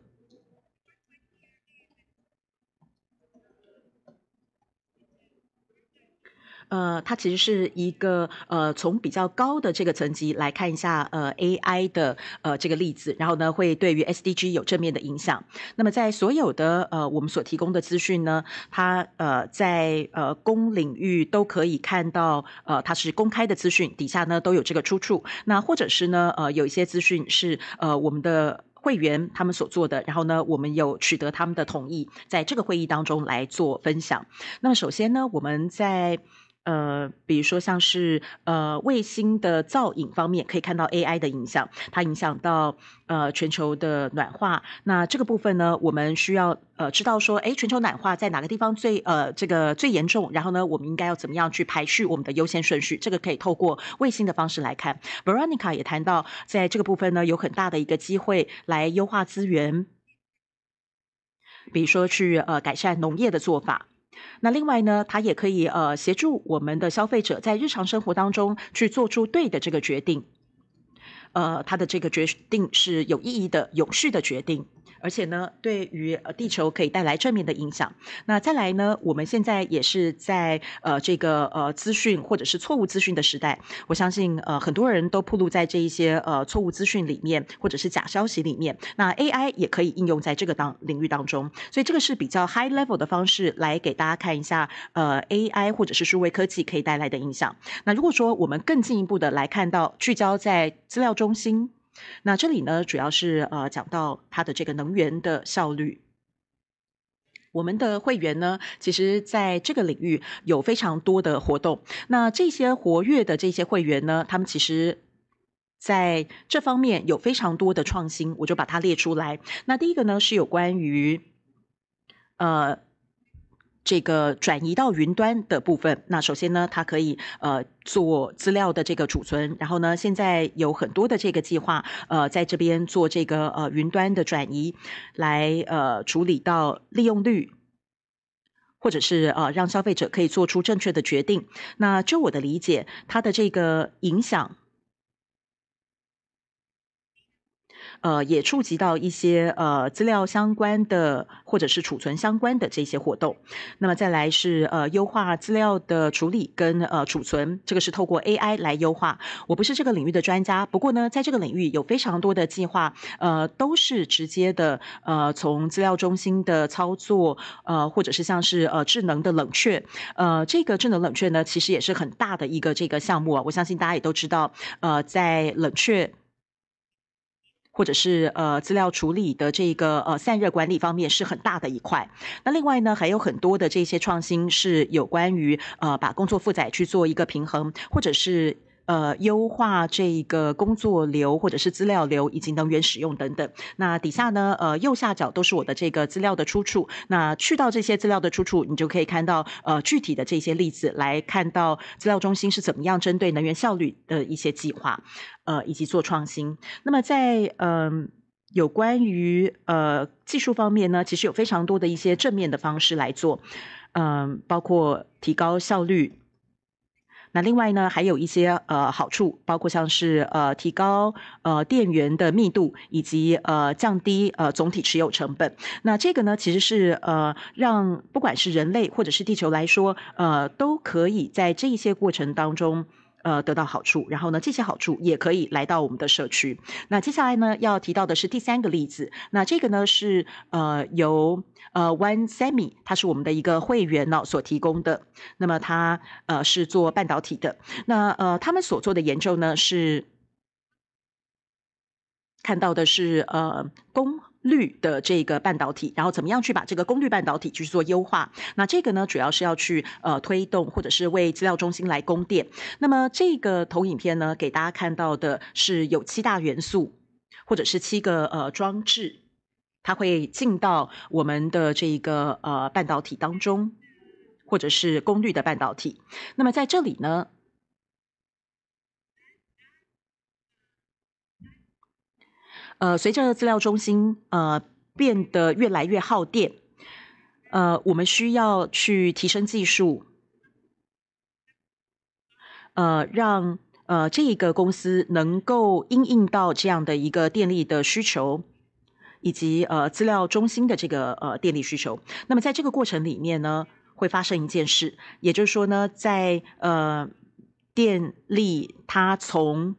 呃，它其实是一个呃，从比较高的这个层级来看一下呃 AI 的呃这个例子，然后呢会对于 SDG 有正面的影响。那么在所有的呃我们所提供的资讯呢，它呃在呃公领域都可以看到呃它是公开的资讯，底下呢都有这个出处。那或者是呢呃有一些资讯是呃我们的会员他们所做的，然后呢我们有取得他们的同意，在这个会议当中来做分享。那么首先呢我们在呃，比如说像是呃卫星的造影方面，可以看到 AI 的影响，它影响到呃全球的暖化。那这个部分呢，我们需要呃知道说，哎，全球暖化在哪个地方最呃这个最严重？然后呢，我们应该要怎么样去排序我们的优先顺序？这个可以透过卫星的方式来看。Veronica 也谈到，在这个部分呢，有很大的一个机会来优化资源，比如说去呃改善农业的做法。那另外呢，它也可以呃协助我们的消费者在日常生活当中去做出对的这个决定，呃，他的这个决定是有意义的、有序的决定。而且呢，对于呃地球可以带来正面的影响。那再来呢，我们现在也是在呃这个呃资讯或者是错误资讯的时代，我相信呃很多人都暴露在这一些呃错误资讯里面或者是假消息里面。那 AI 也可以应用在这个当领域当中，所以这个是比较 high level 的方式来给大家看一下呃 AI 或者是数位科技可以带来的影响。那如果说我们更进一步的来看到聚焦在资料中心。那这里呢，主要是呃讲到它的这个能源的效率。我们的会员呢，其实在这个领域有非常多的活动。那这些活跃的这些会员呢，他们其实在这方面有非常多的创新，我就把它列出来。那第一个呢，是有关于呃。这个转移到云端的部分，那首先呢，它可以呃做资料的这个储存，然后呢，现在有很多的这个计划，呃，在这边做这个呃云端的转移，来呃处理到利用率，或者是呃让消费者可以做出正确的决定。那就我的理解，它的这个影响。呃，也触及到一些呃资料相关的，或者是储存相关的这些活动。那么再来是呃优化资料的处理跟呃储存，这个是透过 AI 来优化。我不是这个领域的专家，不过呢，在这个领域有非常多的计划，呃，都是直接的呃从资料中心的操作，呃，或者是像是呃智能的冷却。呃，这个智能冷却呢，其实也是很大的一个这个项目啊。我相信大家也都知道，呃，在冷却。或者是呃资料处理的这个呃散热管理方面是很大的一块，那另外呢还有很多的这些创新是有关于呃把工作负载去做一个平衡，或者是。呃，优化这个工作流或者是资料流以及能源使用等等。那底下呢，呃，右下角都是我的这个资料的出处。那去到这些资料的出处，你就可以看到呃具体的这些例子，来看到资料中心是怎么样针对能源效率的一些计划，呃，以及做创新。那么在嗯有关于呃技术方面呢，其实有非常多的一些正面的方式来做，嗯，包括提高效率。那另外呢，还有一些呃好处，包括像是呃提高呃电源的密度，以及呃降低呃总体持有成本。那这个呢，其实是呃让不管是人类或者是地球来说，呃都可以在这一些过程当中。呃，得到好处，然后呢，这些好处也可以来到我们的社区。那接下来呢，要提到的是第三个例子。那这个呢是呃由呃 One Semi，它是我们的一个会员呢所提供的。那么他呃是做半导体的。那呃他们所做的研究呢是看到的是呃公。率的这个半导体，然后怎么样去把这个功率半导体去做优化？那这个呢，主要是要去呃推动，或者是为资料中心来供电。那么这个投影片呢，给大家看到的是有七大元素，或者是七个呃装置，它会进到我们的这个呃半导体当中，或者是功率的半导体。那么在这里呢？呃，随着资料中心呃变得越来越耗电，呃，我们需要去提升技术，呃，让呃这一个公司能够应应到这样的一个电力的需求，以及呃资料中心的这个呃电力需求。那么在这个过程里面呢，会发生一件事，也就是说呢，在呃电力它从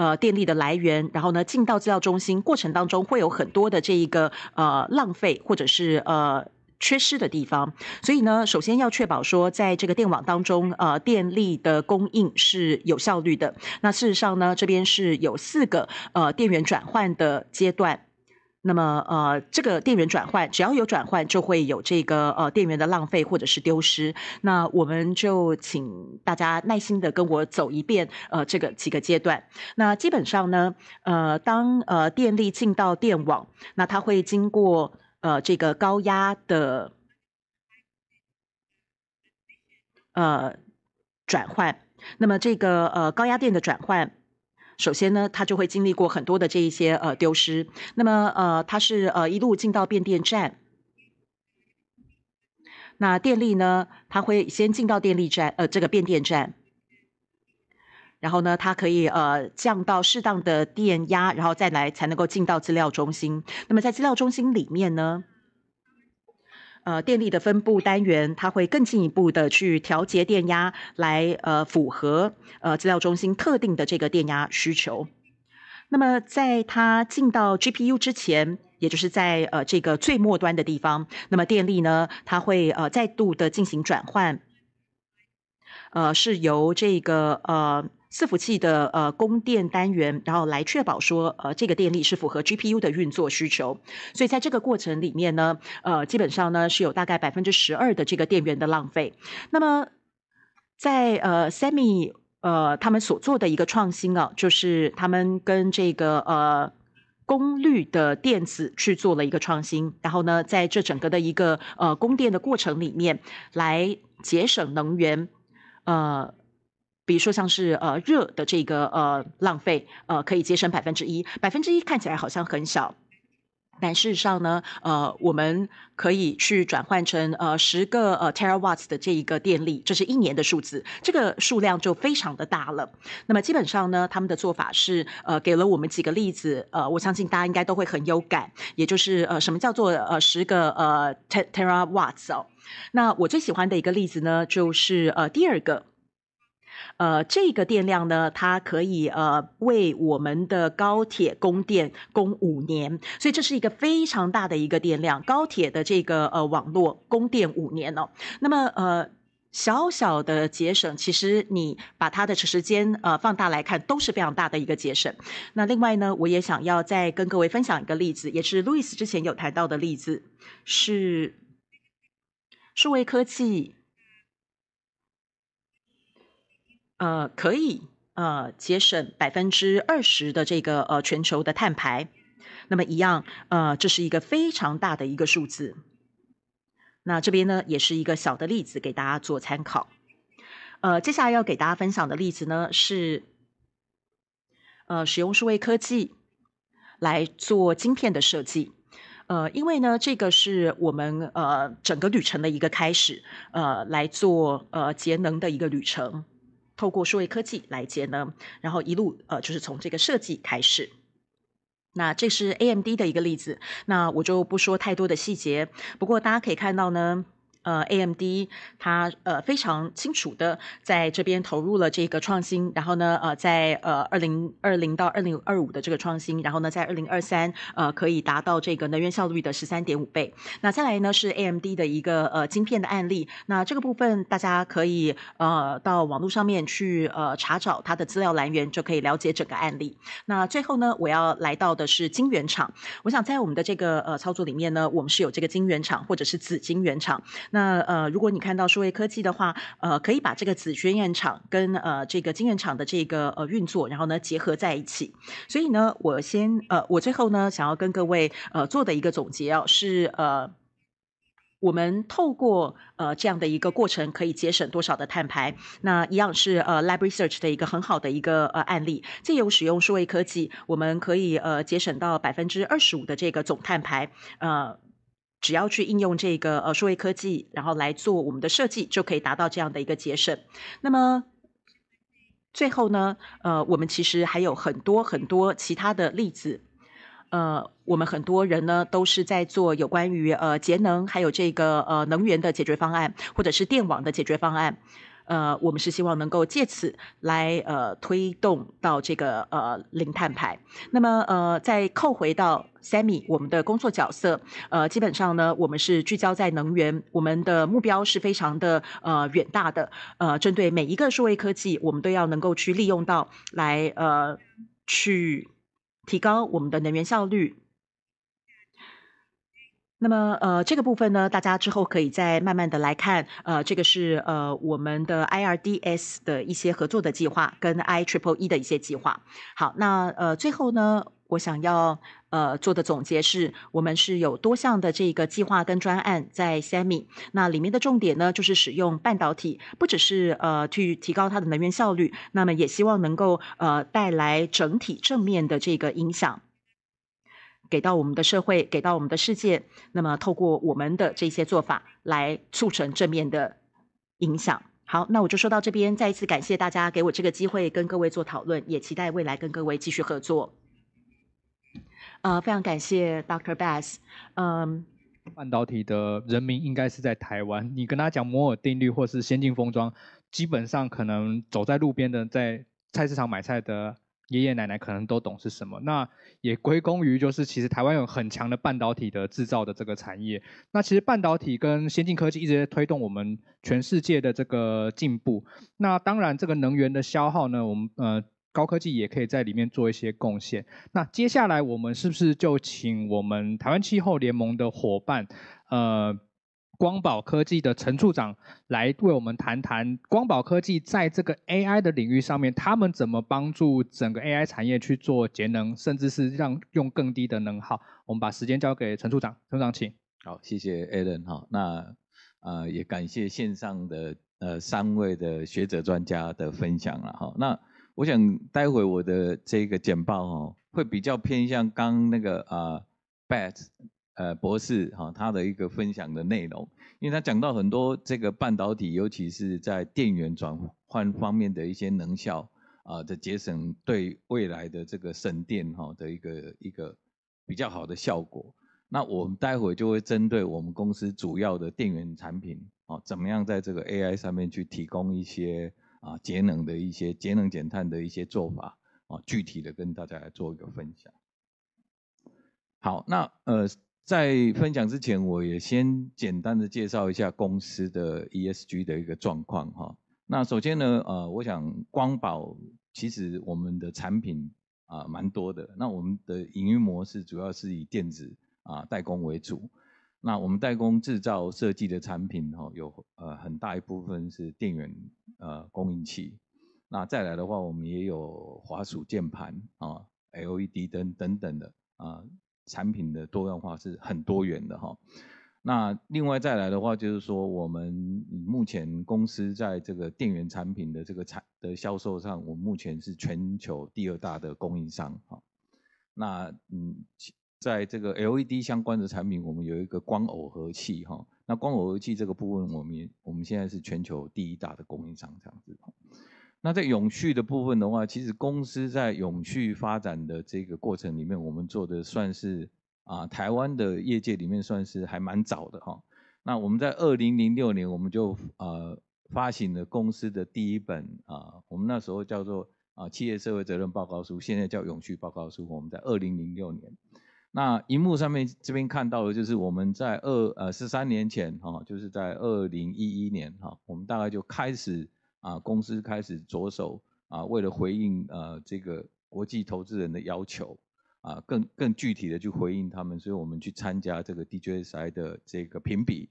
呃，电力的来源，然后呢，进到制造中心过程当中会有很多的这一个呃浪费或者是呃缺失的地方，所以呢，首先要确保说在这个电网当中，呃，电力的供应是有效率的。那事实上呢，这边是有四个呃电源转换的阶段。那么，呃，这个电源转换，只要有转换，就会有这个呃电源的浪费或者是丢失。那我们就请大家耐心的跟我走一遍，呃，这个几个阶段。那基本上呢，呃，当呃电力进到电网，那它会经过呃这个高压的呃转换，那么这个呃高压电的转换。首先呢，它就会经历过很多的这一些呃丢失。那么呃，它是呃一路进到变电站，那电力呢，它会先进到电力站呃这个变电站，然后呢，它可以呃降到适当的电压，然后再来才能够进到资料中心。那么在资料中心里面呢？呃，电力的分布单元，它会更进一步的去调节电压，来呃符合呃资料中心特定的这个电压需求。那么在它进到 GPU 之前，也就是在呃这个最末端的地方，那么电力呢，它会呃再度的进行转换，呃，是由这个呃。伺服器的呃供电单元，然后来确保说呃这个电力是符合 GPU 的运作需求。所以在这个过程里面呢，呃基本上呢是有大概百分之十二的这个电源的浪费。那么在呃 semi 呃他们所做的一个创新啊，就是他们跟这个呃功率的电子去做了一个创新，然后呢在这整个的一个呃供电的过程里面来节省能源，呃。比如说像是呃热的这个呃浪费呃可以节省百分之一，百分之一看起来好像很小，但事实上呢呃我们可以去转换成呃十个呃 terawatts 的这一个电力，这是一年的数字，这个数量就非常的大了。那么基本上呢，他们的做法是呃给了我们几个例子，呃我相信大家应该都会很有感，也就是呃什么叫做呃十个呃 terawatts 哦。那我最喜欢的一个例子呢，就是呃第二个。呃，这个电量呢，它可以呃为我们的高铁供电供五年，所以这是一个非常大的一个电量，高铁的这个呃网络供电五年哦。那么呃小小的节省，其实你把它的时间呃放大来看，都是非常大的一个节省。那另外呢，我也想要再跟各位分享一个例子，也是路易斯之前有谈到的例子，是数位科技。呃，可以呃节省百分之二十的这个呃全球的碳排，那么一样呃这是一个非常大的一个数字。那这边呢也是一个小的例子给大家做参考。呃，接下来要给大家分享的例子呢是呃使用数位科技来做晶片的设计，呃，因为呢这个是我们呃整个旅程的一个开始，呃来做呃节能的一个旅程。透过数位科技来节能，然后一路呃，就是从这个设计开始。那这是 AMD 的一个例子，那我就不说太多的细节。不过大家可以看到呢。呃，AMD 它呃非常清楚的在这边投入了这个创新，然后呢，呃，在呃二零二零到二零二五的这个创新，然后呢，在二零二三呃可以达到这个能源效率的十三点五倍。那再来呢是 AMD 的一个呃晶片的案例，那这个部分大家可以呃到网络上面去呃查找它的资料来源，就可以了解整个案例。那最后呢，我要来到的是晶圆厂，我想在我们的这个呃操作里面呢，我们是有这个晶圆厂或者是紫晶圆厂。那呃，如果你看到数位科技的话，呃，可以把这个紫宣验厂跟呃这个晶验厂的这个呃运作，然后呢结合在一起。所以呢，我先呃，我最后呢想要跟各位呃做的一个总结啊，是呃，我们透过呃这样的一个过程，可以节省多少的碳排？那一样是呃 Library Research 的一个很好的一个呃案例。借由使用数位科技，我们可以呃节省到百分之二十五的这个总碳排，呃。只要去应用这个呃数位科技，然后来做我们的设计，就可以达到这样的一个节省。那么最后呢，呃，我们其实还有很多很多其他的例子。呃，我们很多人呢都是在做有关于呃节能，还有这个呃能源的解决方案，或者是电网的解决方案。呃，我们是希望能够借此来呃推动到这个呃零碳排。那么呃，再扣回到 Sammy，我们的工作角色，呃，基本上呢，我们是聚焦在能源，我们的目标是非常的呃远大的。呃，针对每一个数位科技，我们都要能够去利用到来呃去提高我们的能源效率。那么，呃，这个部分呢，大家之后可以再慢慢的来看。呃，这个是呃我们的 IRDS 的一些合作的计划，跟 I Triple E 的一些计划。好，那呃最后呢，我想要呃做的总结是，我们是有多项的这个计划跟专案在 semi。那里面的重点呢，就是使用半导体，不只是呃去提高它的能源效率，那么也希望能够呃带来整体正面的这个影响。给到我们的社会，给到我们的世界。那么，透过我们的这些做法，来促成正面的影响。好，那我就说到这边。再一次感谢大家给我这个机会跟各位做讨论，也期待未来跟各位继续合作。呃，非常感谢 Dr. Bass。嗯，半导体的人民应该是在台湾。你跟他讲摩尔定律或是先进封装，基本上可能走在路边的，在菜市场买菜的。爷爷奶奶可能都懂是什么，那也归功于就是，其实台湾有很强的半导体的制造的这个产业。那其实半导体跟先进科技一直在推动我们全世界的这个进步。那当然，这个能源的消耗呢，我们呃高科技也可以在里面做一些贡献。那接下来我们是不是就请我们台湾气候联盟的伙伴，呃。光宝科技的陈处长来为我们谈谈光宝科技在这个 AI 的领域上面，他们怎么帮助整个 AI 产业去做节能，甚至是让用更低的能耗。我们把时间交给陈处长，陈处长请。好，谢谢 a l l n 哈，那啊也感谢线上的呃三位的学者专家的分享了哈。那我想待会我的这个简报哦，会比较偏向刚那个啊 BAT。呃，博士哈，他的一个分享的内容，因为他讲到很多这个半导体，尤其是在电源转换方面的一些能效啊的节省，对未来的这个省电哈的一个一个比较好的效果。那我们待会就会针对我们公司主要的电源产品啊，怎么样在这个 AI 上面去提供一些啊节能的一些节能减碳的一些做法啊，具体的跟大家来做一个分享。好，那呃。在分享之前，我也先简单的介绍一下公司的 ESG 的一个状况哈。那首先呢，呃，我想光宝其实我们的产品啊蛮多的。那我们的营运模式主要是以电子啊代工为主。那我们代工制造设计的产品哈，有呃很大一部分是电源呃供应器。那再来的话，我们也有滑鼠键盘啊、LED 灯等等的啊。产品的多样化是很多元的哈，那另外再来的话就是说，我们目前公司在这个电源产品的这个产的销售上，我们目前是全球第二大的供应商哈。那嗯，在这个 LED 相关的产品，我们有一个光耦合器哈。那光耦合器这个部分，我们我们现在是全球第一大的供应商这样子。那在永续的部分的话，其实公司在永续发展的这个过程里面，我们做的算是啊，台湾的业界里面算是还蛮早的哈。那我们在二零零六年，我们就呃发行了公司的第一本啊，我们那时候叫做啊企业社会责任报告书，现在叫永续报告书。我们在二零零六年，那荧幕上面这边看到的就是我们在二呃十三年前哈，就是在二零一一年哈，我们大概就开始。啊，公司开始着手啊，为了回应呃这个国际投资人的要求啊，更更具体的去回应他们，所以我们去参加这个 DJSI 的这个评比。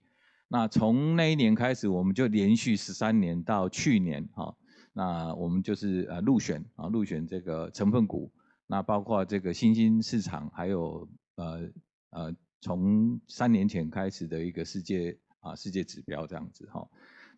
那从那一年开始，我们就连续十三年到去年哈，那我们就是呃入选啊，入选这个成分股，那包括这个新兴市场，还有呃呃从三年前开始的一个世界啊世界指标这样子哈。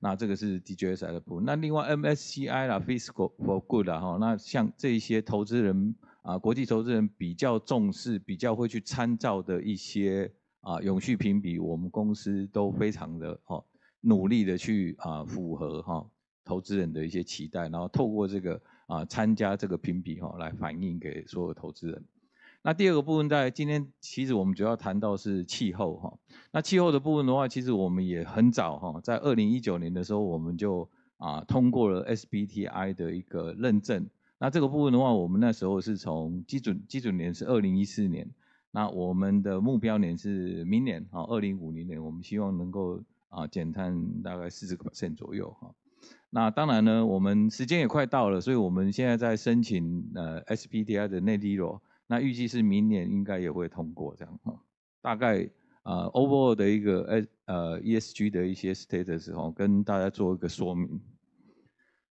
那这个是 DJSI 的部分。那另外 MSCI 啦、Fiscal for Good 啦，哈，那像这一些投资人啊，国际投资人比较重视、比较会去参照的一些啊，永续评比，我们公司都非常的哈努力的去啊，符合哈投资人的一些期待，然后透过这个啊，参加这个评比哈，来反映给所有投资人。那第二个部分在今天，其实我们主要谈到是气候哈。那气候的部分的话，其实我们也很早哈，在二零一九年的时候，我们就啊通过了 SBTI 的一个认证。那这个部分的话，我们那时候是从基准基准年是二零一四年，那我们的目标年是明年啊二零五零年，我们希望能够啊减碳大概四十个 percent 左右哈。那当然呢，我们时间也快到了，所以我们现在在申请呃 SBTI 的内地。露。那预计是明年应该也会通过这样哈，大概啊，overall 的一个呃呃 ESG 的一些 status 哦，跟大家做一个说明。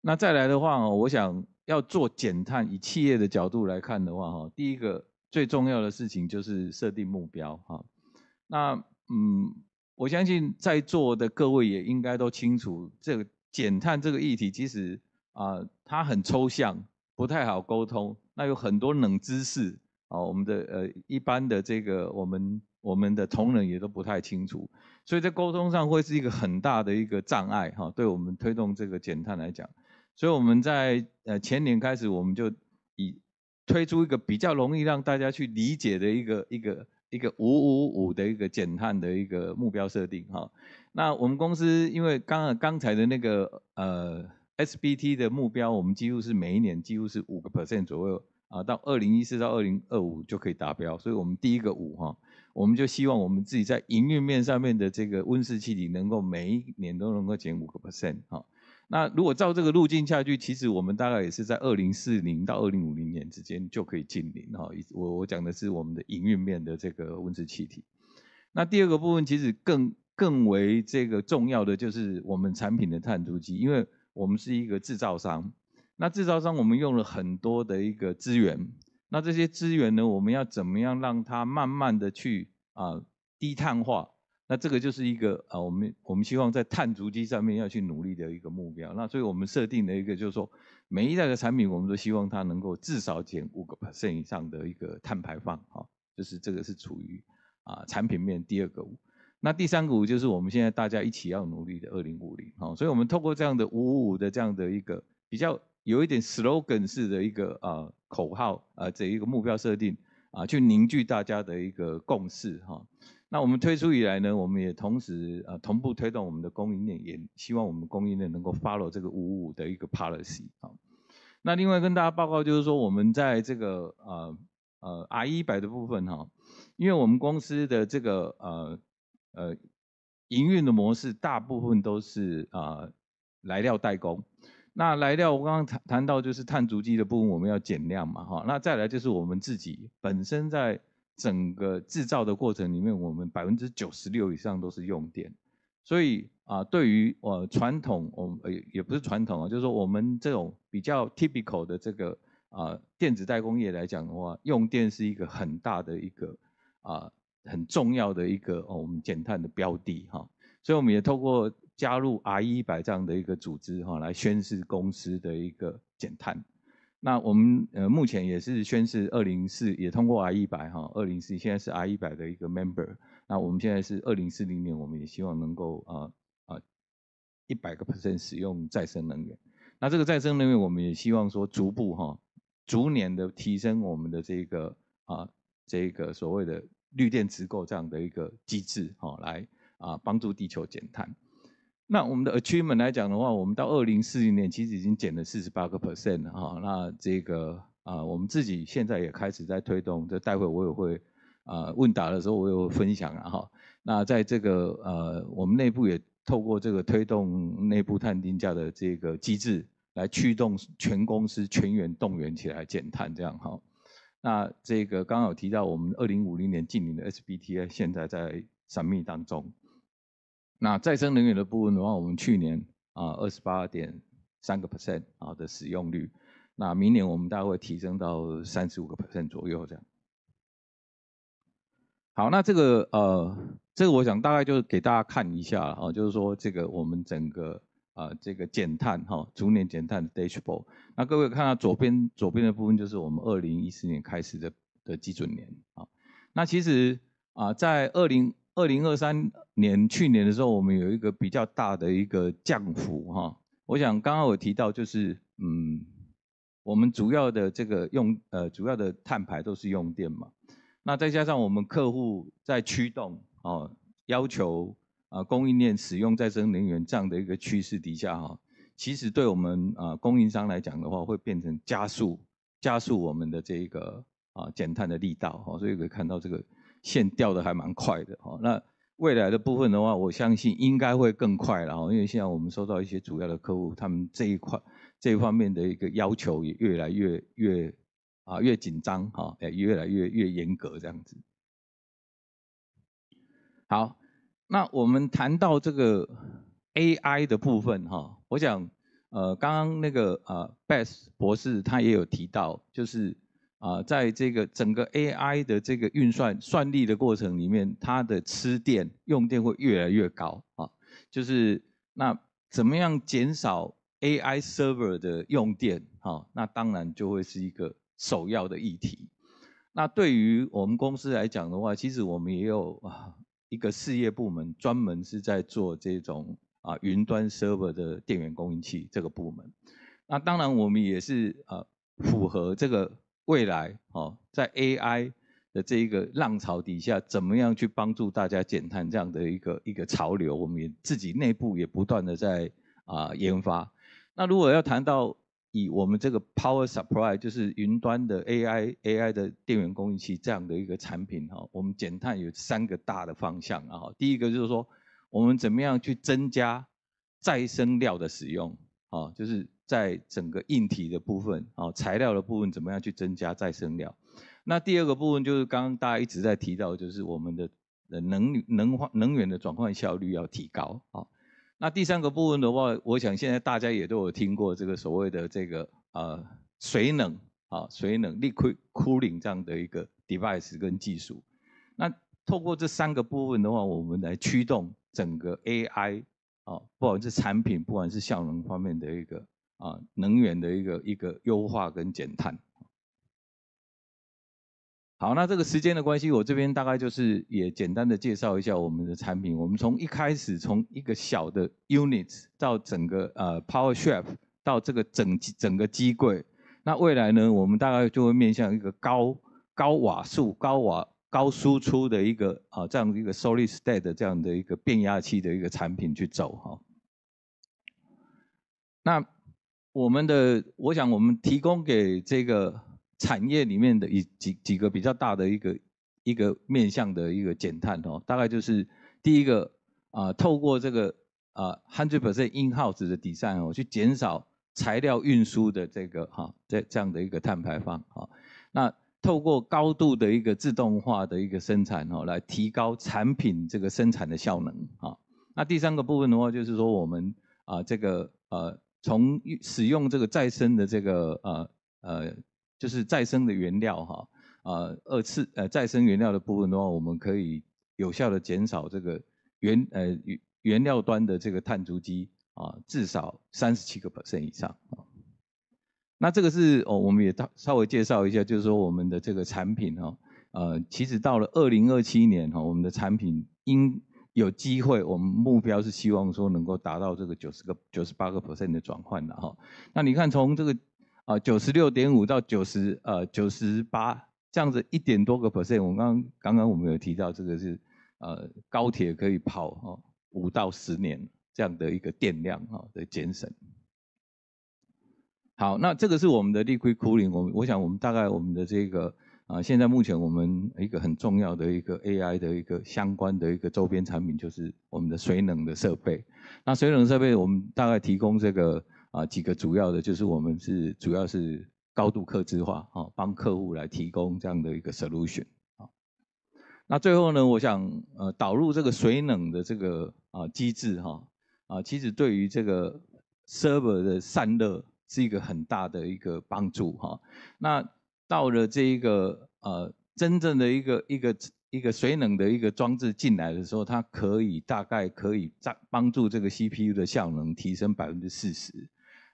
那再来的话，我想要做减碳，以企业的角度来看的话哈，第一个最重要的事情就是设定目标哈。那嗯，我相信在座的各位也应该都清楚，这减碳这个议题其实啊，它很抽象，不太好沟通，那有很多冷知识。哦，我们的呃一般的这个我们我们的同仁也都不太清楚，所以在沟通上会是一个很大的一个障碍哈，对我们推动这个减碳来讲，所以我们在呃前年开始我们就以推出一个比较容易让大家去理解的一个一个一个五五五的一个减碳的一个目标设定哈。那我们公司因为刚刚刚才的那个呃 SBT 的目标，我们几乎是每一年几乎是五个 percent 左右。啊，到二零一四到二零二五就可以达标，所以我们第一个五哈，我们就希望我们自己在营运面上面的这个温室气体能够每一年都能够减五个 percent 哈。那如果照这个路径下去，其实我们大概也是在二零四零到二零五零年之间就可以近零哈。我我讲的是我们的营运面的这个温室气体。那第二个部分其实更更为这个重要的就是我们产品的碳足迹，因为我们是一个制造商。那制造商，我们用了很多的一个资源，那这些资源呢，我们要怎么样让它慢慢的去啊低碳化？那这个就是一个啊我们我们希望在碳足迹上面要去努力的一个目标。那所以我们设定的一个就是说，每一代的产品，我们都希望它能够至少减五个 percent 以上的一个碳排放，哈，就是这个是处于啊产品面第二个五，那第三个五就是我们现在大家一起要努力的二零五零，哈，所以我们透过这样的五五五的这样的一个比较。有一点 slogan 式的一个啊口号啊，这一个目标设定啊，去凝聚大家的一个共识哈。那我们推出以来呢，我们也同时啊同步推动我们的供应链，也希望我们供应链能够 follow 这个五五的一个 policy 啊。那另外跟大家报告就是说，我们在这个啊呃 R 一百的部分哈，因为我们公司的这个呃呃营运的模式，大部分都是啊来料代工。那来料我刚刚谈谈到就是碳足迹的部分，我们要减量嘛，哈。那再来就是我们自己本身在整个制造的过程里面，我们百分之九十六以上都是用电，所以啊，对于我传统，我也也不是传统啊，就是说我们这种比较 typical 的这个啊电子代工业来讲的话，用电是一个很大的一个啊很重要的一个哦我们减碳的标的哈。所以我们也透过。加入 R 一百这样的一个组织哈，来宣示公司的一个减碳。那我们呃目前也是宣示二零四也通过 R 一百哈，二零四现在是 R 一百的一个 member。那我们现在是二零四零年，我们也希望能够啊啊一百个 percent 使用再生能源。那这个再生能源，我们也希望说逐步哈，逐年的提升我们的这个啊这个所谓的绿电直购这样的一个机制哈，来啊帮助地球减碳。那我们的 achievement 来讲的话，我们到二零四零年其实已经减了四十八个 percent 了哈。那这个啊，我们自己现在也开始在推动，这待会我也会啊问答的时候我有分享哈。那在这个呃，我们内部也透过这个推动内部碳定价的这个机制，来驱动全公司全员动员起来减碳这样哈。那这个刚好提到我们二零五零年近零的 SBTi 现在在审密当中。那再生能源的部分的话，我们去年啊二十八点三个 percent 啊的使用率，那明年我们大概会提升到三十五个 percent 左右这样。好，那这个呃，这个我想大概就是给大家看一下啊，就是说这个我们整个啊这个减碳哈，逐年减碳的 dashboard。那各位看到左边左边的部分就是我们二零一四年开始的的基准年啊，那其实啊在二零二零二三年去年的时候，我们有一个比较大的一个降幅哈。我想刚刚我提到就是，嗯，我们主要的这个用呃主要的碳排都是用电嘛，那再加上我们客户在驱动哦要求啊供应链使用再生能源这样的一个趋势底下哈，其实对我们啊供应商来讲的话，会变成加速加速我们的这个啊减碳的力道哈，所以可以看到这个。线掉的还蛮快的哈，那未来的部分的话，我相信应该会更快了哦，因为现在我们收到一些主要的客户，他们这一块这方面的一个要求也越来越越啊越紧张哈，也越来越越严格这样子。好，那我们谈到这个 AI 的部分哈，我想呃刚刚那个呃 Best 博士他也有提到，就是。啊，在这个整个 AI 的这个运算算力的过程里面，它的吃电用电会越来越高啊。就是那怎么样减少 AI server 的用电啊？那当然就会是一个首要的议题。那对于我们公司来讲的话，其实我们也有啊一个事业部门专门是在做这种啊云端 server 的电源供应器这个部门。那当然我们也是啊符合这个。未来，哦，在 AI 的这一个浪潮底下，怎么样去帮助大家减碳这样的一个一个潮流，我们也自己内部也不断的在啊研发。那如果要谈到以我们这个 Power Supply，就是云端的 AI AI 的电源供应器这样的一个产品，哈，我们减碳有三个大的方向啊。第一个就是说，我们怎么样去增加再生料的使用，啊，就是。在整个硬体的部分啊，材料的部分怎么样去增加再生料？那第二个部分就是刚刚大家一直在提到，就是我们的能能化能源的转换效率要提高啊。那第三个部分的话，我想现在大家也都有听过这个所谓的这个呃水冷啊，水冷 liquid cooling 这样的一个 device 跟技术。那透过这三个部分的话，我们来驱动整个 AI 啊，不管是产品，不管是效能方面的一个。啊，能源的一个一个优化跟减碳。好，那这个时间的关系，我这边大概就是也简单的介绍一下我们的产品。我们从一开始从一个小的 unit 到整个呃 power s h i p 到这个整整个机柜，那未来呢，我们大概就会面向一个高高瓦数、高瓦高输出的一个啊这样一个 solid state 的这样的一个变压器的一个产品去走哈。那我们的，我想我们提供给这个产业里面的一几几个比较大的一个一个面向的一个减碳哦，大概就是第一个啊，透过这个啊，hundred percent in house 的底站哦，去减少材料运输的这个哈，这这样的一个碳排放啊。那透过高度的一个自动化的一个生产哦，来提高产品这个生产的效能啊。那第三个部分的话，就是说我们啊，这个呃。从使用这个再生的这个呃呃，就是再生的原料哈呃二次呃再生原料的部分的话，我们可以有效的减少这个原呃原原料端的这个碳足迹啊，至少三十七个 percent 以上啊。那这个是哦，我们也到稍微介绍一下，就是说我们的这个产品哈，呃，其实到了二零二七年哈，我们的产品应有机会，我们目标是希望说能够达到这个九十个、九十八个 percent 的转换的哈。那你看从这个啊九十六点五到九十呃九十八这样子一点多个 percent，我们刚刚刚我们有提到这个是呃高铁可以跑哦五到十年这样的一个电量啊的减省。好，那这个是我们的立亏 n g 我我想我们大概我们的这个。啊，现在目前我们一个很重要的一个 AI 的一个相关的一个周边产品，就是我们的水冷的设备。那水冷设备我们大概提供这个啊几个主要的，就是我们是主要是高度客制化啊，帮客户来提供这样的一个 solution 啊。那最后呢，我想呃导入这个水冷的这个啊机制哈啊，其实对于这个 server 的散热是一个很大的一个帮助哈。那到了这一个呃，真正的一个一个一个水冷的一个装置进来的时候，它可以大概可以帮帮助这个 CPU 的效能提升百分之四十，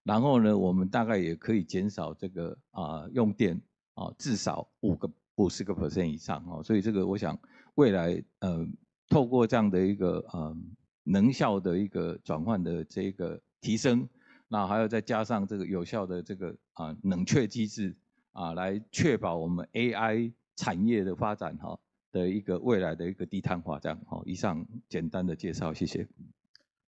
然后呢，我们大概也可以减少这个啊用电啊至少五个五十个 percent 以上啊，所以这个我想未来呃，透过这样的一个呃能效的一个转换的这个提升，那还要再加上这个有效的这个啊冷却机制。啊，来确保我们 AI 产业的发展哈的一个未来的一个低碳化这样好。以上简单的介绍，谢谢。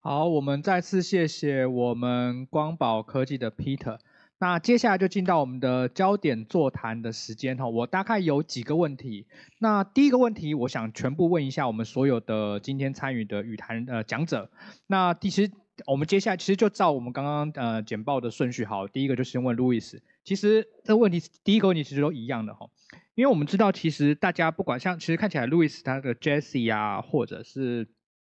好，我们再次谢谢我们光宝科技的 Peter。那接下来就进到我们的焦点座谈的时间哈。我大概有几个问题。那第一个问题，我想全部问一下我们所有的今天参与的语谈呃讲者。那其实我们接下来其实就照我们刚刚呃简报的顺序好，第一个就是问 Louis。其实这问题第一个问题，其实都一样的哈，因为我们知道，其实大家不管像，其实看起来路易斯他的 Jesse 啊，或者是。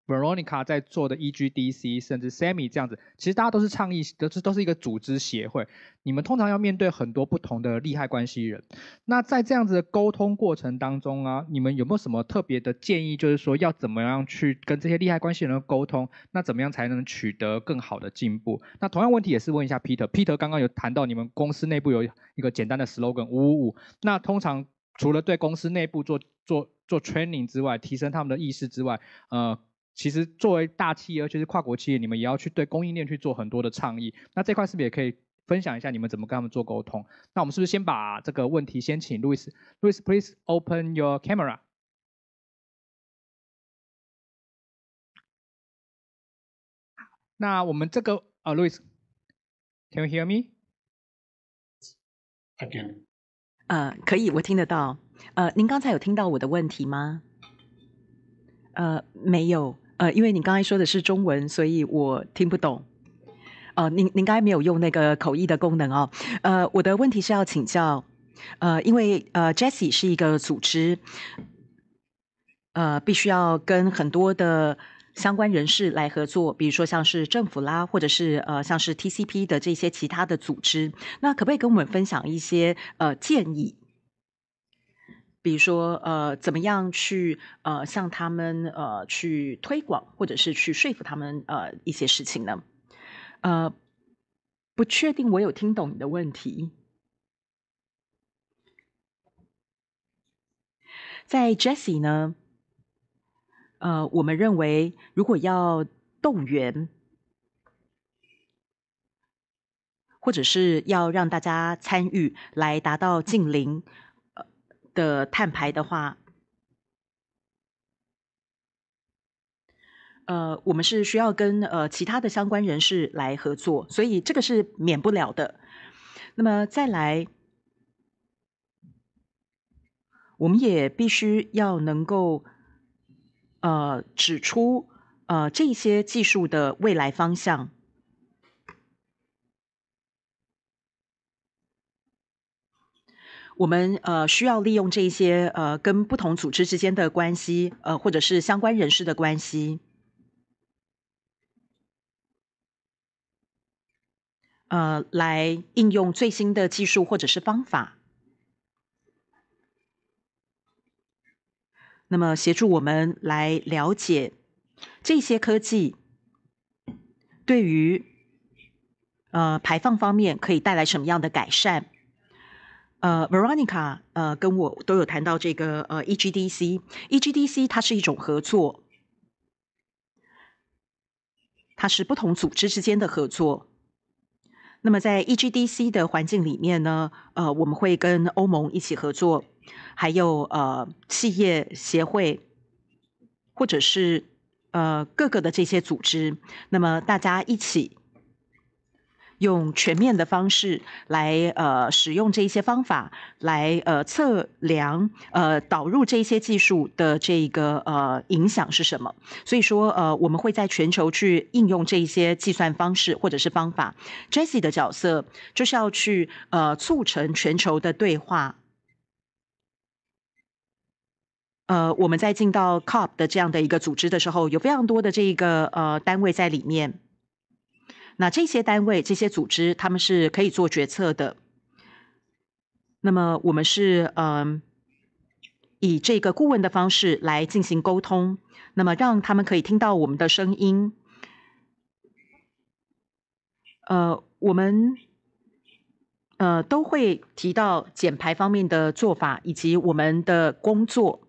Veronica 在做的 EGDC，甚至 Sammy 这样子，其实大家都是倡议，都是都是一个组织协会。你们通常要面对很多不同的利害关系人，那在这样子的沟通过程当中啊，你们有没有什么特别的建议？就是说要怎么样去跟这些利害关系人的沟通？那怎么样才能取得更好的进步？那同样问题也是问一下 Peter。Peter 刚刚有谈到，你们公司内部有一个简单的 slogan“ 五五五”。那通常除了对公司内部做做做 training 之外，提升他们的意识之外，呃。其实作为大企业，而且是跨国企业，你们也要去对供应链去做很多的倡议。那这块是不是也可以分享一下你们怎么跟他们做沟通？那我们是不是先把这个问题先请 open your camera。那我们这个呃，u i s c a n you hear me? Again？呃，可以，我听得到。呃，您刚才有听到我的问题吗？呃，没有。呃，因为你刚才说的是中文，所以我听不懂。呃，您您该没有用那个口译的功能哦。呃，我的问题是要请教，呃，因为呃，Jesse 是一个组织，呃，必须要跟很多的相关人士来合作，比如说像是政府啦，或者是呃，像是 TCP 的这些其他的组织。那可不可以跟我们分享一些呃建议？比如说，呃，怎么样去呃向他们呃去推广，或者是去说服他们呃一些事情呢？呃，不确定我有听懂你的问题。在 Jesse 呢，呃，我们认为如果要动员，或者是要让大家参与来达到近零。的碳排的话，呃，我们是需要跟呃其他的相关人士来合作，所以这个是免不了的。那么再来，我们也必须要能够呃指出呃这些技术的未来方向。我们呃需要利用这些呃跟不同组织之间的关系，呃或者是相关人士的关系，呃来应用最新的技术或者是方法，那么协助我们来了解这些科技对于呃排放方面可以带来什么样的改善。呃，Veronica，呃，跟我都有谈到这个呃，EGDC，EGDC 它是一种合作，它是不同组织之间的合作。那么在 EGDC 的环境里面呢，呃，我们会跟欧盟一起合作，还有呃，企业协会，或者是呃各个的这些组织，那么大家一起。用全面的方式来呃使用这些方法来呃测量呃导入这些技术的这个呃影响是什么？所以说呃我们会在全球去应用这一些计算方式或者是方法。Jesse 的角色就是要去呃促成全球的对话。呃我们在进到 COP 的这样的一个组织的时候，有非常多的这一个呃单位在里面。那这些单位、这些组织，他们是可以做决策的。那么，我们是嗯，以这个顾问的方式来进行沟通，那么让他们可以听到我们的声音。呃，我们呃都会提到减排方面的做法以及我们的工作。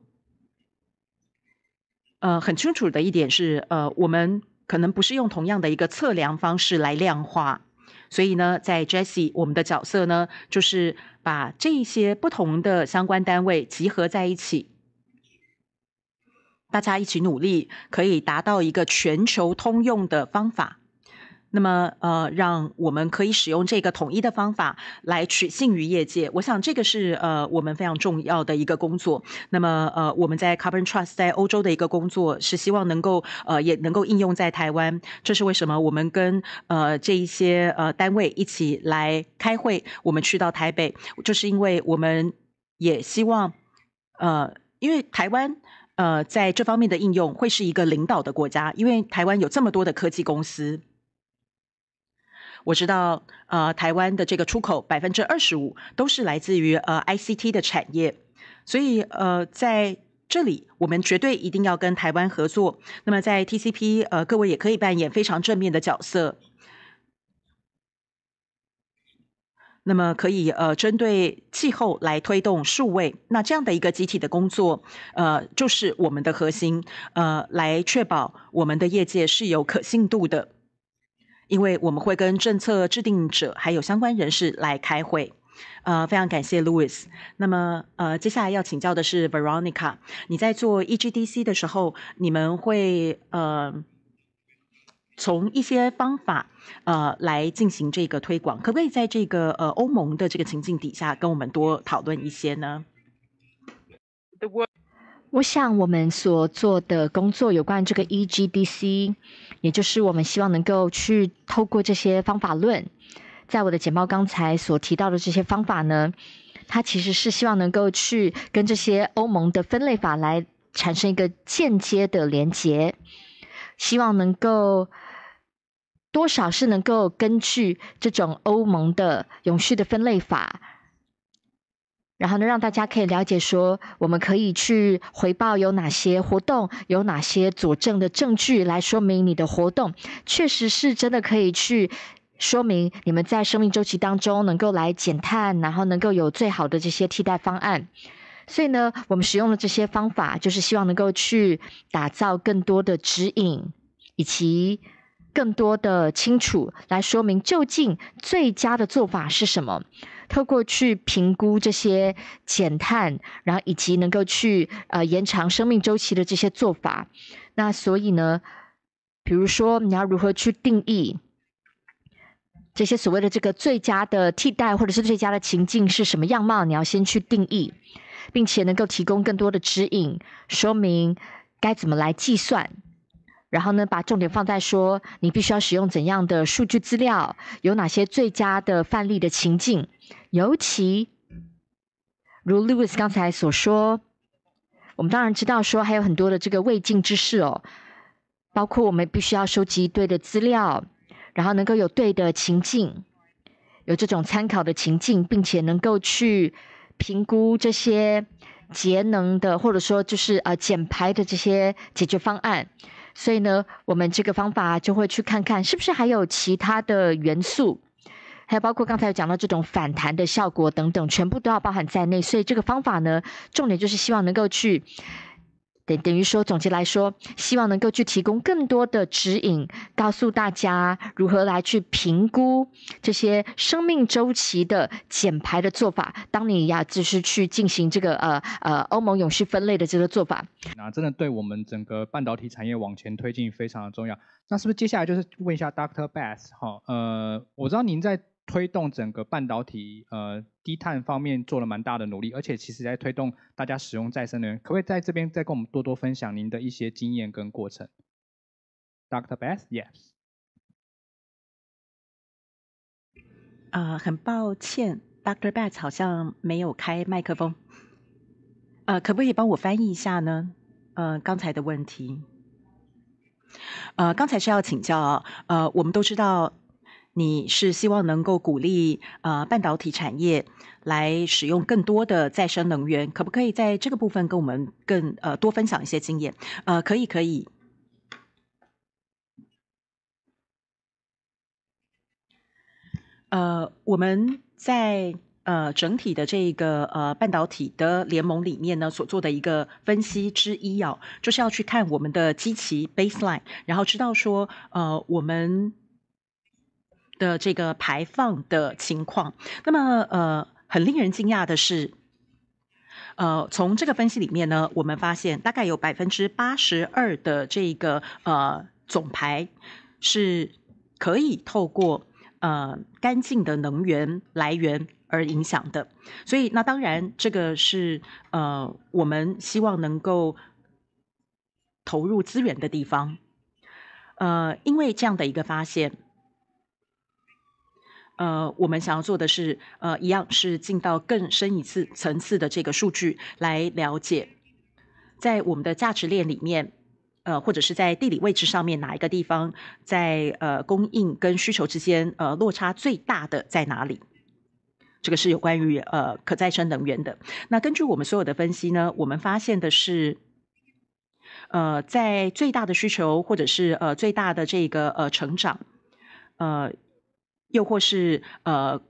呃，很清楚的一点是，呃，我们。可能不是用同样的一个测量方式来量化，所以呢，在 Jesse，我们的角色呢，就是把这些不同的相关单位集合在一起，大家一起努力，可以达到一个全球通用的方法。那么，呃，让我们可以使用这个统一的方法来取信于业界。我想，这个是呃我们非常重要的一个工作。那么，呃，我们在 Carbon Trust 在欧洲的一个工作，是希望能够呃也能够应用在台湾。这是为什么我们跟呃这一些呃单位一起来开会，我们去到台北，就是因为我们也希望呃，因为台湾呃在这方面的应用会是一个领导的国家，因为台湾有这么多的科技公司。我知道，呃，台湾的这个出口百分之二十五都是来自于呃 I C T 的产业，所以呃，在这里我们绝对一定要跟台湾合作。那么在 T C P，呃，各位也可以扮演非常正面的角色。那么可以呃，针对气候来推动数位，那这样的一个集体的工作，呃，就是我们的核心，呃，来确保我们的业界是有可信度的。因为我们会跟政策制定者还有相关人士来开会，呃，非常感谢 Louis。那么，呃，接下来要请教的是 Veronica，你在做 EGDC 的时候，你们会呃从一些方法呃来进行这个推广，可不可以在这个呃欧盟的这个情境底下跟我们多讨论一些呢？我想我们所做的工作有关这个 EGDC。也就是我们希望能够去透过这些方法论，在我的简报刚才所提到的这些方法呢，它其实是希望能够去跟这些欧盟的分类法来产生一个间接的连接，希望能够多少是能够根据这种欧盟的永续的分类法。然后呢，让大家可以了解说，我们可以去回报有哪些活动，有哪些佐证的证据来说明你的活动确实是真的可以去说明你们在生命周期当中能够来减碳，然后能够有最好的这些替代方案。所以呢，我们使用的这些方法，就是希望能够去打造更多的指引，以及更多的清楚来说明究竟最佳的做法是什么。透过去评估这些减碳，然后以及能够去呃延长生命周期的这些做法，那所以呢，比如说你要如何去定义这些所谓的这个最佳的替代或者是最佳的情境是什么样貌，你要先去定义，并且能够提供更多的指引说明该怎么来计算。然后呢，把重点放在说，你必须要使用怎样的数据资料，有哪些最佳的范例的情境，尤其如 Louis 刚才所说，我们当然知道说还有很多的这个未尽之事哦，包括我们必须要收集对的资料，然后能够有对的情境，有这种参考的情境，并且能够去评估这些节能的或者说就是呃减排的这些解决方案。所以呢，我们这个方法就会去看看，是不是还有其他的元素，还有包括刚才讲到这种反弹的效果等等，全部都要包含在内。所以这个方法呢，重点就是希望能够去。等等于说，总结来说，希望能够去提供更多的指引，告诉大家如何来去评估这些生命周期的减排的做法。当你呀，就是去进行这个呃呃欧盟永续分类的这个做法，那真的对我们整个半导体产业往前推进非常的重要。那是不是接下来就是问一下 Dr. o o c t Bass？哈，呃，我知道您在。推动整个半导体呃低碳方面做了蛮大的努力，而且其实在推动大家使用再生能源，可不可以在这边再跟我们多多分享您的一些经验跟过程？Dr. Beth，yes。啊，很抱歉，Dr. Beth 好像没有开麦克风。呃，可不可以帮我翻译一下呢？呃，刚才的问题。呃，刚才是要请教，呃，我们都知道。你是希望能够鼓励呃半导体产业来使用更多的再生能源？可不可以在这个部分跟我们更呃多分享一些经验？呃，可以，可以。呃，我们在呃整体的这个呃半导体的联盟里面呢所做的一个分析之一哦，就是要去看我们的基期 baseline，然后知道说呃我们。的这个排放的情况，那么呃，很令人惊讶的是，呃，从这个分析里面呢，我们发现大概有百分之八十二的这个呃总排是可以透过呃干净的能源来源而影响的，所以那当然这个是呃我们希望能够投入资源的地方，呃，因为这样的一个发现。呃，我们想要做的是，呃，一样是进到更深一次层次的这个数据来了解，在我们的价值链里面，呃，或者是在地理位置上面哪一个地方，在呃供应跟需求之间，呃，落差最大的在哪里？这个是有关于呃可再生能源的。那根据我们所有的分析呢，我们发现的是，呃，在最大的需求或者是呃最大的这个呃成长，呃。又或是呃，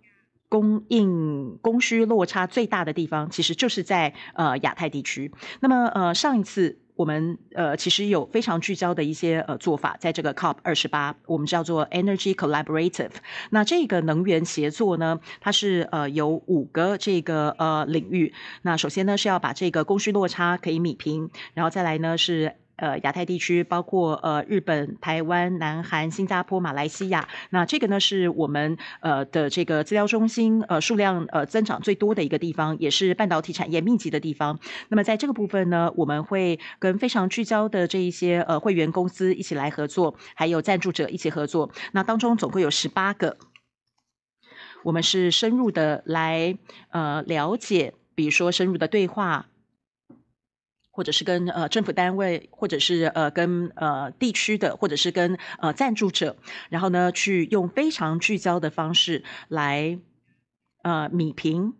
供应供需落差最大的地方，其实就是在呃亚太地区。那么呃，上一次我们呃其实有非常聚焦的一些呃做法，在这个 COP 二十八，我们叫做 Energy Collaborative。那这个能源协作呢，它是呃有五个这个呃领域。那首先呢是要把这个供需落差可以米平，然后再来呢是。呃，亚太地区包括呃日本、台湾、南韩、新加坡、马来西亚，那这个呢是我们呃的这个资料中心呃数量呃增长最多的一个地方，也是半导体产业密集的地方。那么在这个部分呢，我们会跟非常聚焦的这一些呃会员公司一起来合作，还有赞助者一起合作。那当中总共有十八个，我们是深入的来呃了解，比如说深入的对话。或者是跟呃政府单位，或者是呃跟呃地区的，或者是跟呃赞助者，然后呢，去用非常聚焦的方式来呃米平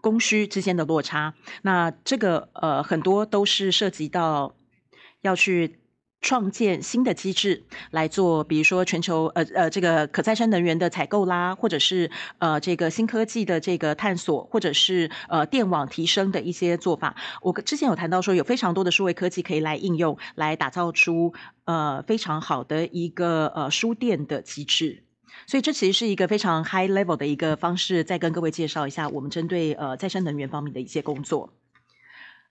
供需之间的落差。那这个呃很多都是涉及到要去。创建新的机制来做，比如说全球呃呃这个可再生能源的采购啦，或者是呃这个新科技的这个探索，或者是呃电网提升的一些做法。我之前有谈到说，有非常多的数位科技可以来应用，来打造出呃非常好的一个呃输电的机制。所以这其实是一个非常 high level 的一个方式，再跟各位介绍一下我们针对呃再生能源方面的一些工作。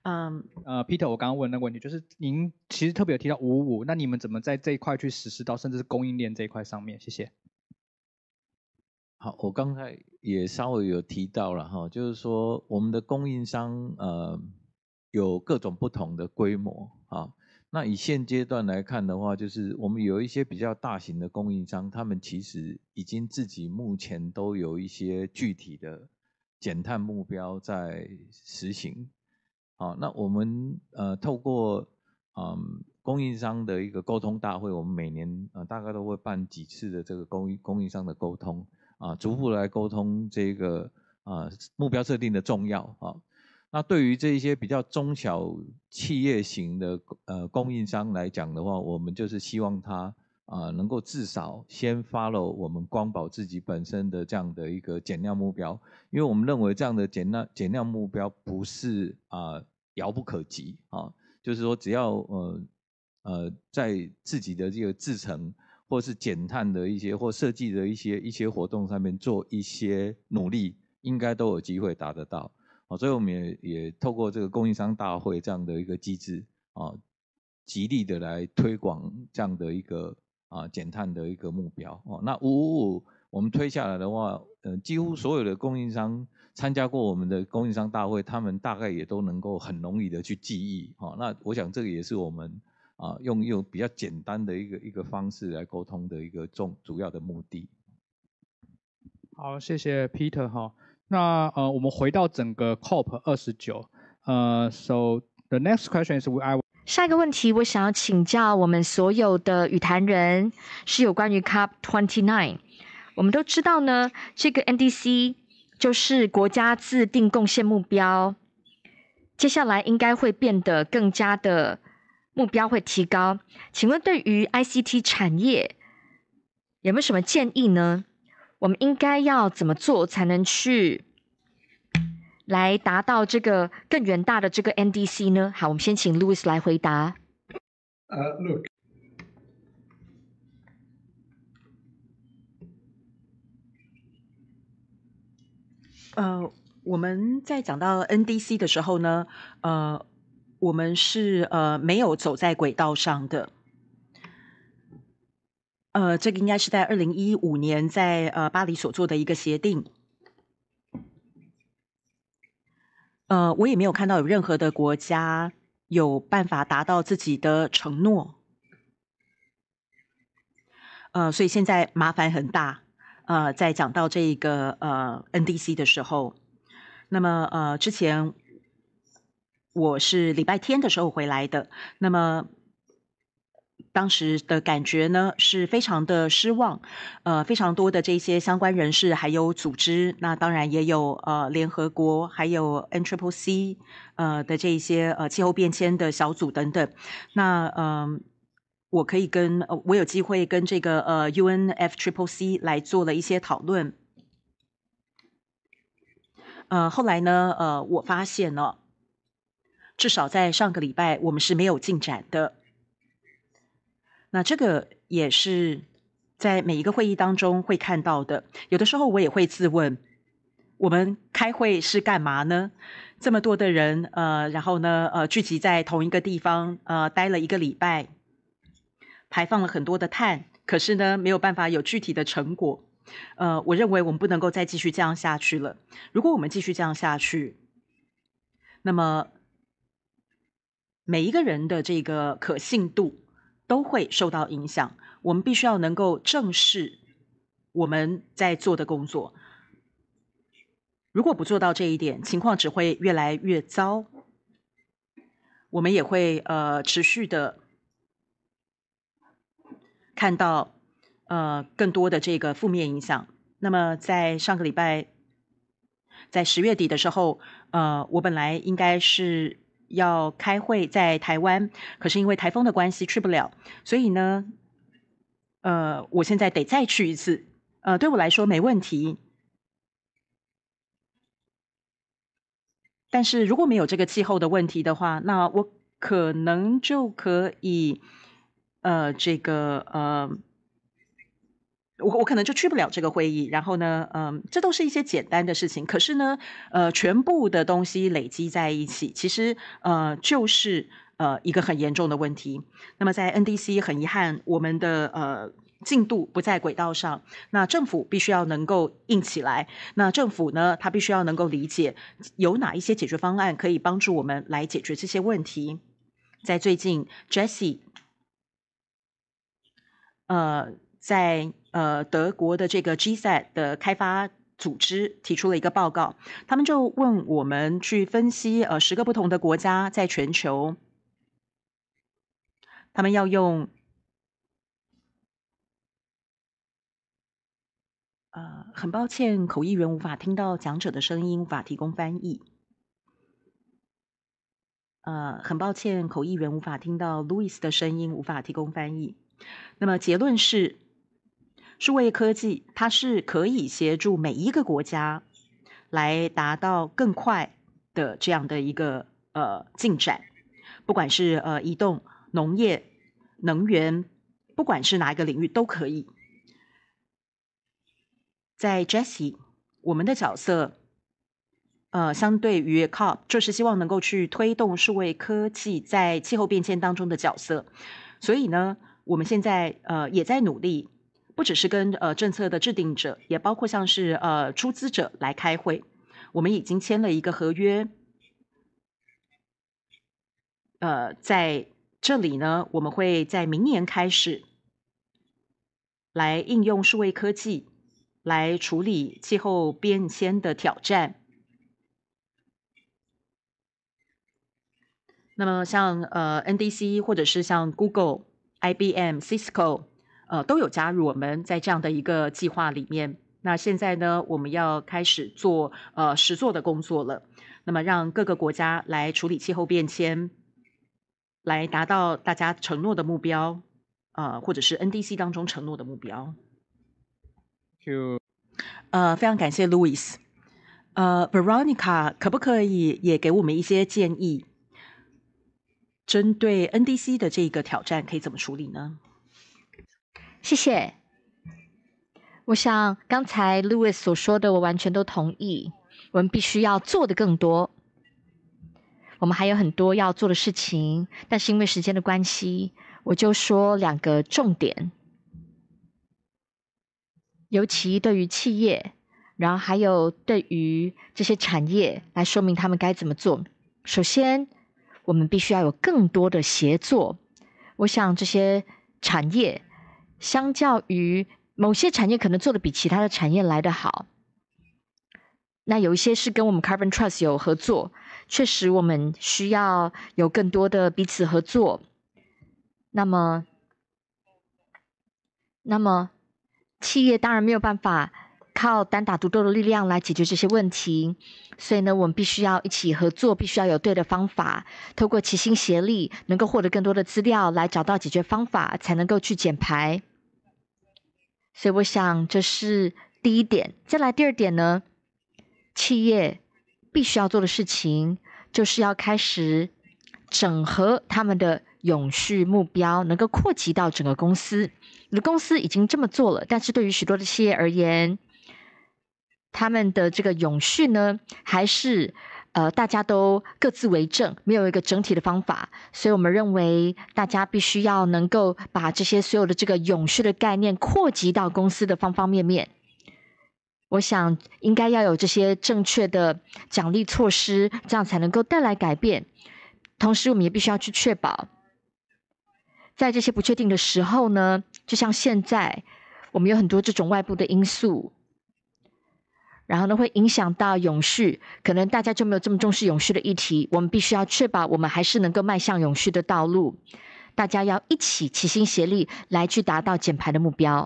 嗯，呃，Peter，我刚刚问那问题，就是您其实特别有提到五五，那你们怎么在这一块去实施到，甚至是供应链这一块上面？谢谢。好，我刚才也稍微有提到了哈，就是说我们的供应商呃有各种不同的规模啊。那以现阶段来看的话，就是我们有一些比较大型的供应商，他们其实已经自己目前都有一些具体的减碳目标在实行。啊，那我们呃透过啊供应商的一个沟通大会，我们每年啊大概都会办几次的这个供供应商的沟通啊，逐步来沟通这个啊目标设定的重要啊。那对于这一些比较中小企业型的呃供应商来讲的话，我们就是希望他啊能够至少先发了我们光宝自己本身的这样的一个减量目标，因为我们认为这样的减量减量目标不是啊。遥不可及啊！就是说，只要呃呃，在自己的这个制成或是减碳的一些或设计的一些一些活动上面做一些努力，应该都有机会达得到啊。所以我们也也透过这个供应商大会这样的一个机制啊，极力的来推广这样的一个啊减碳的一个目标哦。那五五五，我们推下来的话，呃，几乎所有的供应商。参加过我们的供应商大会，他们大概也都能够很容易的去记忆。哈，那我想这个也是我们啊用用比较简单的一个一个方式来沟通的一个重主要的目的。好，谢谢 Peter 哈。那呃，我们回到整个 COP 二十九。呃，So the next question is we I。下一个问题我想要请教我们所有的雨坛人，是有关于 COP twenty nine。我们都知道呢，这个 NDC。就是国家制定贡献目标，接下来应该会变得更加的目标会提高。请问对于 ICT 产业有没有什么建议呢？我们应该要怎么做才能去来达到这个更远大的这个 NDC 呢？好，我们先请 Louis 来回答。呃，Look。呃，我们在讲到 NDC 的时候呢，呃，我们是呃没有走在轨道上的，呃，这个应该是在二零一五年在呃巴黎所做的一个协定，呃，我也没有看到有任何的国家有办法达到自己的承诺，呃，所以现在麻烦很大。呃，在讲到这个呃 NDC 的时候，那么呃之前我是礼拜天的时候回来的，那么当时的感觉呢是非常的失望，呃，非常多的这些相关人士，还有组织，那当然也有呃联合国，还有 Ntriple C 呃的这些呃气候变迁的小组等等，那嗯。我可以跟呃，我有机会跟这个呃 UNF Triple C 来做了一些讨论。呃，后来呢，呃，我发现呢，至少在上个礼拜我们是没有进展的。那这个也是在每一个会议当中会看到的。有的时候我也会自问，我们开会是干嘛呢？这么多的人，呃，然后呢，呃，聚集在同一个地方，呃，待了一个礼拜。排放了很多的碳，可是呢，没有办法有具体的成果。呃，我认为我们不能够再继续这样下去了。如果我们继续这样下去，那么每一个人的这个可信度都会受到影响。我们必须要能够正视我们在做的工作。如果不做到这一点，情况只会越来越糟。我们也会呃持续的。看到呃更多的这个负面影响。那么在上个礼拜，在十月底的时候，呃，我本来应该是要开会在台湾，可是因为台风的关系去不了，所以呢，呃，我现在得再去一次。呃，对我来说没问题，但是如果没有这个气候的问题的话，那我可能就可以。呃，这个呃，我我可能就去不了这个会议。然后呢，嗯，这都是一些简单的事情。可是呢，呃，全部的东西累积在一起，其实呃，就是呃一个很严重的问题。那么在 NDC，很遗憾，我们的呃进度不在轨道上。那政府必须要能够硬起来。那政府呢，他必须要能够理解有哪一些解决方案可以帮助我们来解决这些问题。在最近，Jesse。呃，在呃德国的这个 GZ s 的开发组织提出了一个报告，他们就问我们去分析呃十个不同的国家在全球，他们要用。呃，很抱歉，口译员无法听到讲者的声音，无法提供翻译。呃，很抱歉，口译员无法听到 Louis 的声音，无法提供翻译。那么结论是，数位科技它是可以协助每一个国家来达到更快的这样的一个呃进展，不管是呃移动、农业、能源，不管是哪一个领域都可以。在 Jesse，我们的角色呃相对于 COP，就是希望能够去推动数位科技在气候变迁当中的角色，所以呢。我们现在呃也在努力，不只是跟呃政策的制定者，也包括像是呃出资者来开会。我们已经签了一个合约，呃，在这里呢，我们会在明年开始，来应用数位科技来处理气候变迁的挑战。那么像呃 NDC 或者是像 Google。IBM、Cisco，呃，都有加入我们在这样的一个计划里面。那现在呢，我们要开始做呃实做的工作了。那么，让各个国家来处理气候变迁，来达到大家承诺的目标，啊，或者是 NDC 当中承诺的目标。就呃，非常感谢 Louis。呃，Veronica 可不可以也给我们一些建议？针对 NDC 的这个挑战，可以怎么处理呢？谢谢。我想刚才 Louis 所说的，我完全都同意。我们必须要做的更多，我们还有很多要做的事情。但是因为时间的关系，我就说两个重点，尤其对于企业，然后还有对于这些产业，来说明他们该怎么做。首先。我们必须要有更多的协作。我想这些产业，相较于某些产业，可能做的比其他的产业来得好。那有一些是跟我们 Carbon Trust 有合作，确实我们需要有更多的彼此合作。那么，那么企业当然没有办法。靠单打独斗的力量来解决这些问题，所以呢，我们必须要一起合作，必须要有对的方法，透过齐心协力，能够获得更多的资料，来找到解决方法，才能够去减排。所以，我想这是第一点。再来，第二点呢，企业必须要做的事情，就是要开始整合他们的永续目标，能够扩及到整个公司。你的公司已经这么做了，但是对于许多的企业而言，他们的这个永续呢，还是呃大家都各自为政，没有一个整体的方法，所以我们认为大家必须要能够把这些所有的这个永续的概念扩及到公司的方方面面。我想应该要有这些正确的奖励措施，这样才能够带来改变。同时，我们也必须要去确保，在这些不确定的时候呢，就像现在，我们有很多这种外部的因素。然后呢，会影响到永续，可能大家就没有这么重视永续的议题。我们必须要确保，我们还是能够迈向永续的道路。大家要一起齐心协力来去达到减排的目标。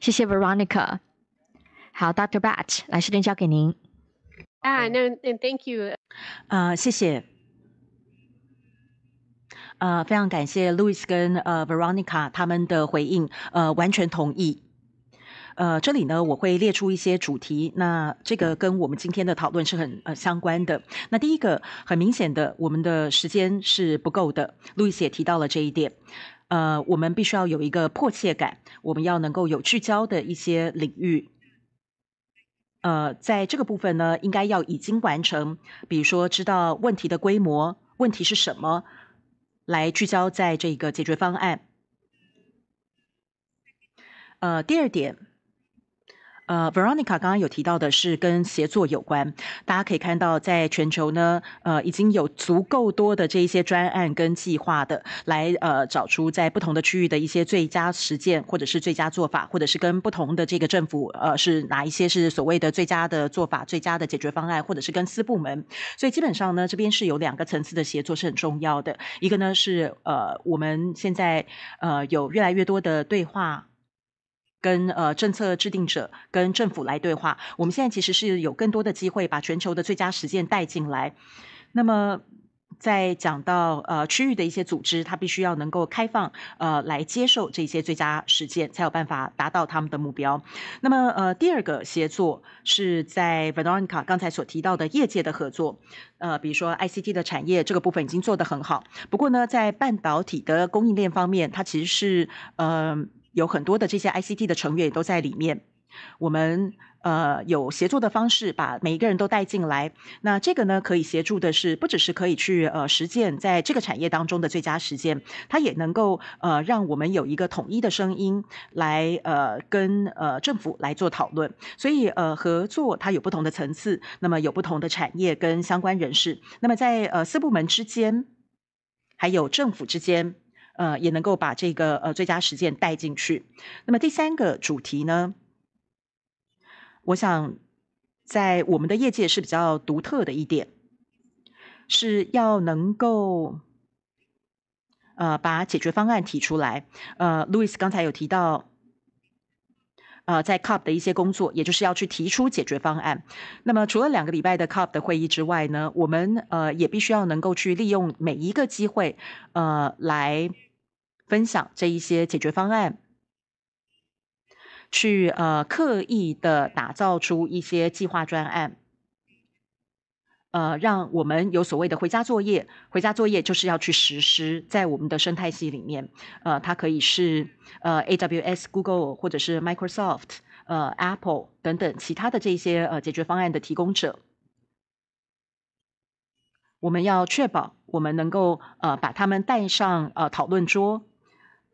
谢谢 Veronica。好，Dr. Bat，来时间交给您。啊，No，and thank you。啊，谢谢。啊，非常感谢 Louis 跟呃 Veronica 他们的回应，呃，完全同意。呃，这里呢，我会列出一些主题，那这个跟我们今天的讨论是很呃相关的。那第一个，很明显的，我们的时间是不够的，路易斯也提到了这一点。呃，我们必须要有一个迫切感，我们要能够有聚焦的一些领域。呃，在这个部分呢，应该要已经完成，比如说知道问题的规模，问题是什么，来聚焦在这个解决方案。呃，第二点。呃，Veronica 刚刚有提到的是跟协作有关，大家可以看到，在全球呢，呃，已经有足够多的这一些专案跟计划的来呃找出在不同的区域的一些最佳实践，或者是最佳做法，或者是跟不同的这个政府呃是哪一些是所谓的最佳的做法、最佳的解决方案，或者是跟私部门，所以基本上呢，这边是有两个层次的协作是很重要的，一个呢是呃我们现在呃有越来越多的对话。跟呃政策制定者、跟政府来对话，我们现在其实是有更多的机会把全球的最佳实践带进来。那么，在讲到呃区域的一些组织，它必须要能够开放呃来接受这些最佳实践，才有办法达到他们的目标。那么呃，第二个协作是在 Veronica 刚才所提到的业界的合作，呃，比如说 ICT 的产业这个部分已经做得很好，不过呢，在半导体的供应链方面，它其实是呃。有很多的这些 ICT 的成员也都在里面，我们呃有协作的方式，把每一个人都带进来。那这个呢，可以协助的是，不只是可以去呃实践在这个产业当中的最佳实践，它也能够呃让我们有一个统一的声音来呃跟呃政府来做讨论。所以呃合作它有不同的层次，那么有不同的产业跟相关人士，那么在呃四部门之间，还有政府之间。呃，也能够把这个呃最佳实践带进去。那么第三个主题呢，我想在我们的业界是比较独特的一点，是要能够呃把解决方案提出来。呃，Louis 刚才有提到，呃，在 COP 的一些工作，也就是要去提出解决方案。那么除了两个礼拜的 COP 的会议之外呢，我们呃也必须要能够去利用每一个机会，呃来。分享这一些解决方案，去呃刻意的打造出一些计划专案，呃，让我们有所谓的回家作业。回家作业就是要去实施在我们的生态系里面，呃，它可以是呃 A W S、Google 或者是 Microsoft、呃 Apple 等等其他的这些呃解决方案的提供者。我们要确保我们能够呃把他们带上呃讨论桌。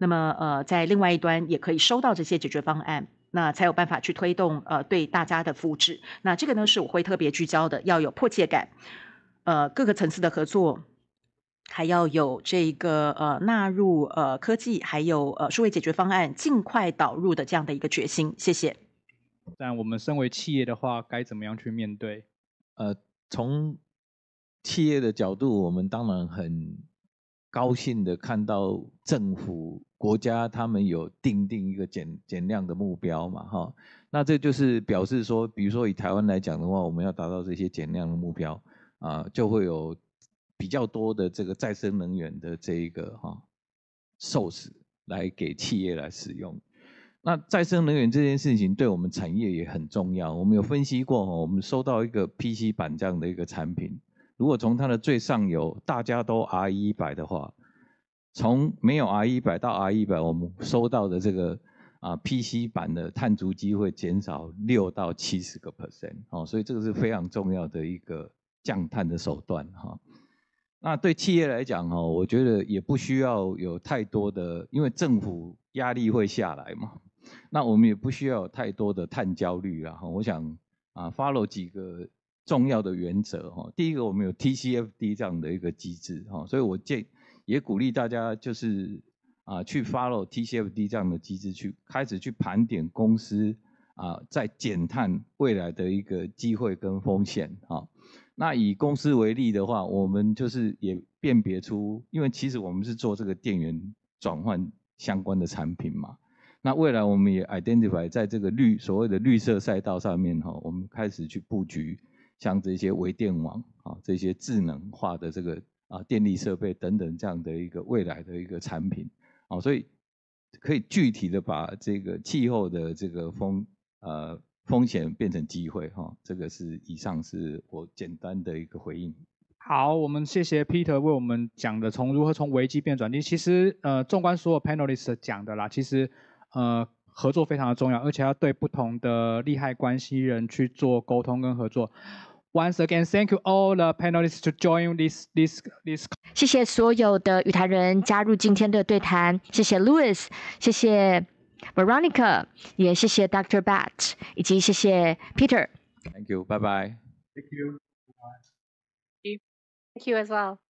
那么，呃，在另外一端也可以收到这些解决方案，那才有办法去推动，呃，对大家的复制。那这个呢，是我会特别聚焦的，要有迫切感，呃，各个层次的合作，还要有这个呃纳入呃科技还有呃数位解决方案尽快导入的这样的一个决心。谢谢。但我们身为企业的话，该怎么样去面对？呃，从企业的角度，我们当然很。高兴的看到政府、国家他们有定定一个减减量的目标嘛，哈，那这就是表示说，比如说以台湾来讲的话，我们要达到这些减量的目标，啊，就会有比较多的这个再生能源的这个哈 Source 来给企业来使用。那再生能源这件事情对我们产业也很重要，我们有分析过，我们收到一个 PC 板这样的一个产品。如果从它的最上游，大家都 R 一百的话，从没有 R 一百到 R 一百，我们收到的这个啊 PC 版的碳足迹会减少六到七十个 percent 哦，所以这个是非常重要的一个降碳的手段哈。那对企业来讲哦，我觉得也不需要有太多的，因为政府压力会下来嘛，那我们也不需要有太多的碳焦虑啊。我想啊，follow 几个。重要的原则哈，第一个我们有 TCFD 这样的一个机制哈，所以我建也鼓励大家就是啊去 follow TCFD 这样的机制去开始去盘点公司啊在减碳未来的一个机会跟风险哈。那以公司为例的话，我们就是也辨别出，因为其实我们是做这个电源转换相关的产品嘛，那未来我们也 identify 在这个绿所谓的绿色赛道上面哈，我们开始去布局。像这些微电网啊，这些智能化的这个啊电力设备等等这样的一个未来的一个产品啊，所以可以具体的把这个气候的这个风呃风险变成机会哈。这个是以上是我简单的一个回应。好，我们谢谢 Peter 为我们讲的从如何从危机变转机。其实呃，纵观所有 Panelist s 讲的啦，其实呃合作非常的重要，而且要对不同的利害关系人去做沟通跟合作。Once again, thank you all the panelists to join this this this. 谢谢所有的语坛人加入今天的对谈，谢谢 Louis，谢谢 Veronica，也谢谢 Dr. Bat，以及谢谢 Peter。Thank Thank you. Thank you as well.